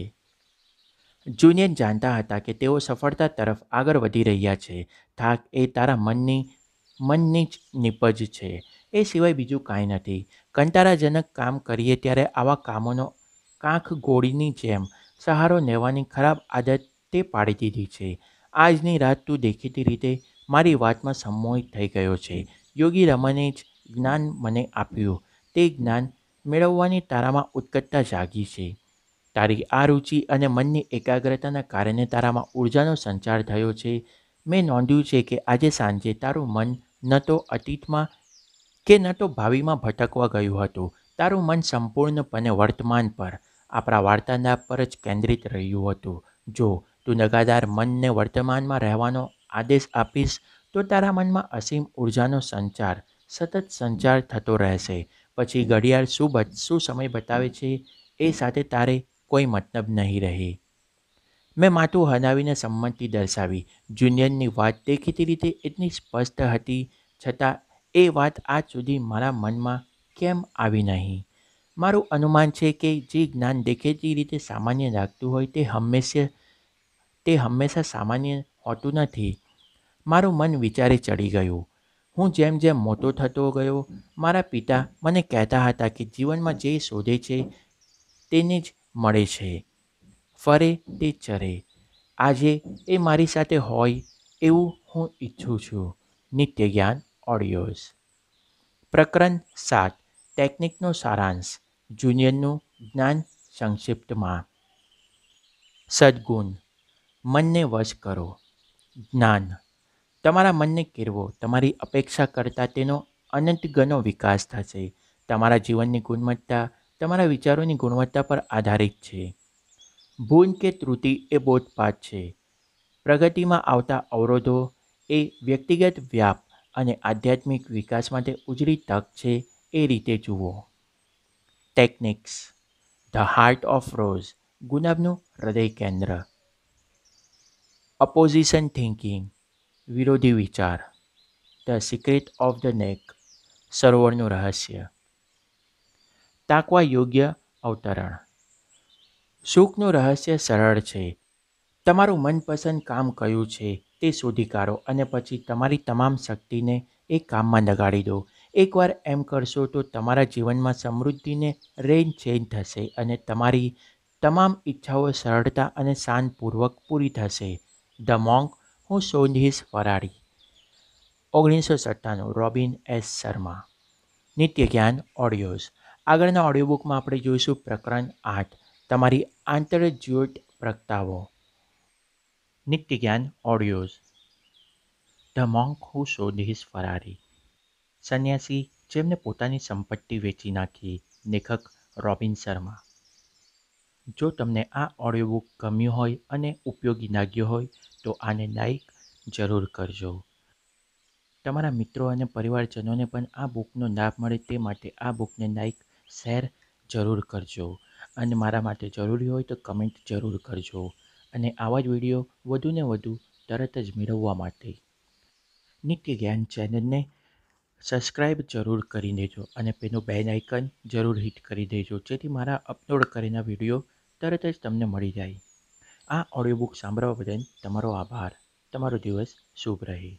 S1: જુનિયર જાણતા હતા કે તેઓ સફળતા તરફ આગળ વધી રહ્યા છે થાક એ તારા મનની મનની જ નિપજ છે એ સિવાય બીજું કાંઈ નથી કંટારાજનક કામ કરીએ ત્યારે આવા કામોનો કાંખ ગોળીની જેમ સહારો લેવાની ખરાબ આદત તે પાડી દીધી છે આજની રાત તું દેખીતી રીતે મારી વાતમાં સંમોહિત થઈ ગયો છે યોગી રમને જ જ્ઞાન મને આપ્યું તે જ્ઞાન મેળવવાની તારામાં ઉત્કટતા જાગી છે તારી આ રુચિ અને મનની એકાગ્રતાના કારણે તારામાં ઉર્જાનો સંચાર થયો છે મેં નોંધ્યું છે કે આજે સાંજે તારું મન ન તો અતીતમાં કે ન તો ભાવિમાં ભટકવા ગયું હતું તારું મન સંપૂર્ણપણે વર્તમાન પર આપણા વાર્તાલાપ પર જ કેન્દ્રિત રહ્યું હતું જો તું નગાદાર મનને વર્તમાનમાં રહેવાનો આદેશ આપીશ તો તારા મનમાં અસીમ ઉર્જાનો સંચાર સતત સંચાર થતો રહેશે પછી ઘડિયાળ શું શું સમય બતાવે છે એ સાથે તારે કોઈ મતલબ નહીં રહે મેં માથું હનાવીને સંમતિ દર્શાવી જુનિયરની વાત દેખીતી રીતે એટલી સ્પષ્ટ હતી છતાં એ વાત આજ સુધી મારા મનમાં કેમ આવી નહીં મારું અનુમાન છે કે જે જ્ઞાન દેખેતી રીતે સામાન્ય લાગતું હોય તે હંમેશા તે હંમેશા સામાન્ય હોતું નથી મારું મન વિચારે ચડી ગયું હું જેમ જેમ મોટો થતો ગયો મારા પિતા મને કહેતા હતા કે જીવનમાં જે શોધે છે તેને જ મળે છે ફરે તે ચરે આજે એ મારી સાથે હોય એવું હું ઈચ્છું છું નિત્ય જ્ઞાન ઓડિયોઝ પ્રકરણ સાત ટેકનિકનો સારાંશ જુનિયરનું જ્ઞાન સંક્ષિપ્તમાં સદગુણ મનને વશ કરો જ્ઞાન તમારા મનને કેળવો તમારી અપેક્ષા કરતાં તેનો અનંતગનો વિકાસ થશે તમારા જીવનની ગુણવત્તા તમારા વિચારોની ગુણવત્તા પર આધારિત છે ભૂન કે ત્રુટિ એ બોધપાઠ છે પ્રગતિમાં આવતા અવરોધો એ વ્યક્તિગત વ્યાપ અને આધ્યાત્મિક વિકાસ માટે ઉજળી તક છે એ રીતે જુઓ techniques the heart of rose ગુલાબનું હૃદય કેન્દ્ર અપોઝિશન થિંકિંગ વિરોધી વિચાર ધ સિક્રેટ ઓફ ધ નેક સરોવરનું રહસ્ય તાકવા યોગ્ય અવતરણ સુખનું રહસ્ય સરળ છે તમારું મનપસંદ કામ કયું છે તે શોધી કાઢો અને પછી તમારી તમામ શક્તિને એ કામમાં લગાડી દો એકવાર એમ કરશો તો તમારા જીવનમાં સમૃદ્ધિને રેન ચેન્જ થશે અને તમારી તમામ ઈચ્છાઓ સરળતા અને શાંતપૂર્વક પૂરી થશે ધ મોંગ હું સોન હિઝ ફરારી ઓગણીસો સત્તાણું રોબિન એસ શર્મા નિત્ય જ્ઞાન ઓડિયોઝ આગળના ઓડિયો બુકમાં આપણે જોઈશું પ્રકરણ આઠ તમારી આંતરજ્યોત પ્રગટાવો Nityagan audios. The monk who sold his Ferrari. સન્યાસી જેમને પોતાની સંપત્તિ વેચી નાખી લેખક રોબિન શર્મા જો તમને આ ઓડિયો બુક ગમ્યું હોય અને ઉપયોગી લાગ્યો હોય તો આને લાઈક જરૂર કરજો તમારા મિત્રો અને પરિવારજનોને પણ આ બુકનો લાભ મળે તે માટે આ બુકને લાઈક શેર જરૂર કરજો અને મારા માટે જરૂરી હોય તો કમેન્ટ જરૂર કરજો અને આવા જ વિડીયો વધુને વધુ તરત જ મેળવવા માટે નિત્ય જ્ઞાન ચેનલને સબસ્ક્રાઈબ જરૂર કરી દેજો અને પેનું બેન આઇકન જરૂર હિટ કરી દેજો જેથી મારા અપલોડ કરેલા વિડીયો તરત જ તમને મળી જાય આ ઓડિયો બુક સાંભળવા બદલ તમારો આભાર તમારો દિવસ શુભ રહે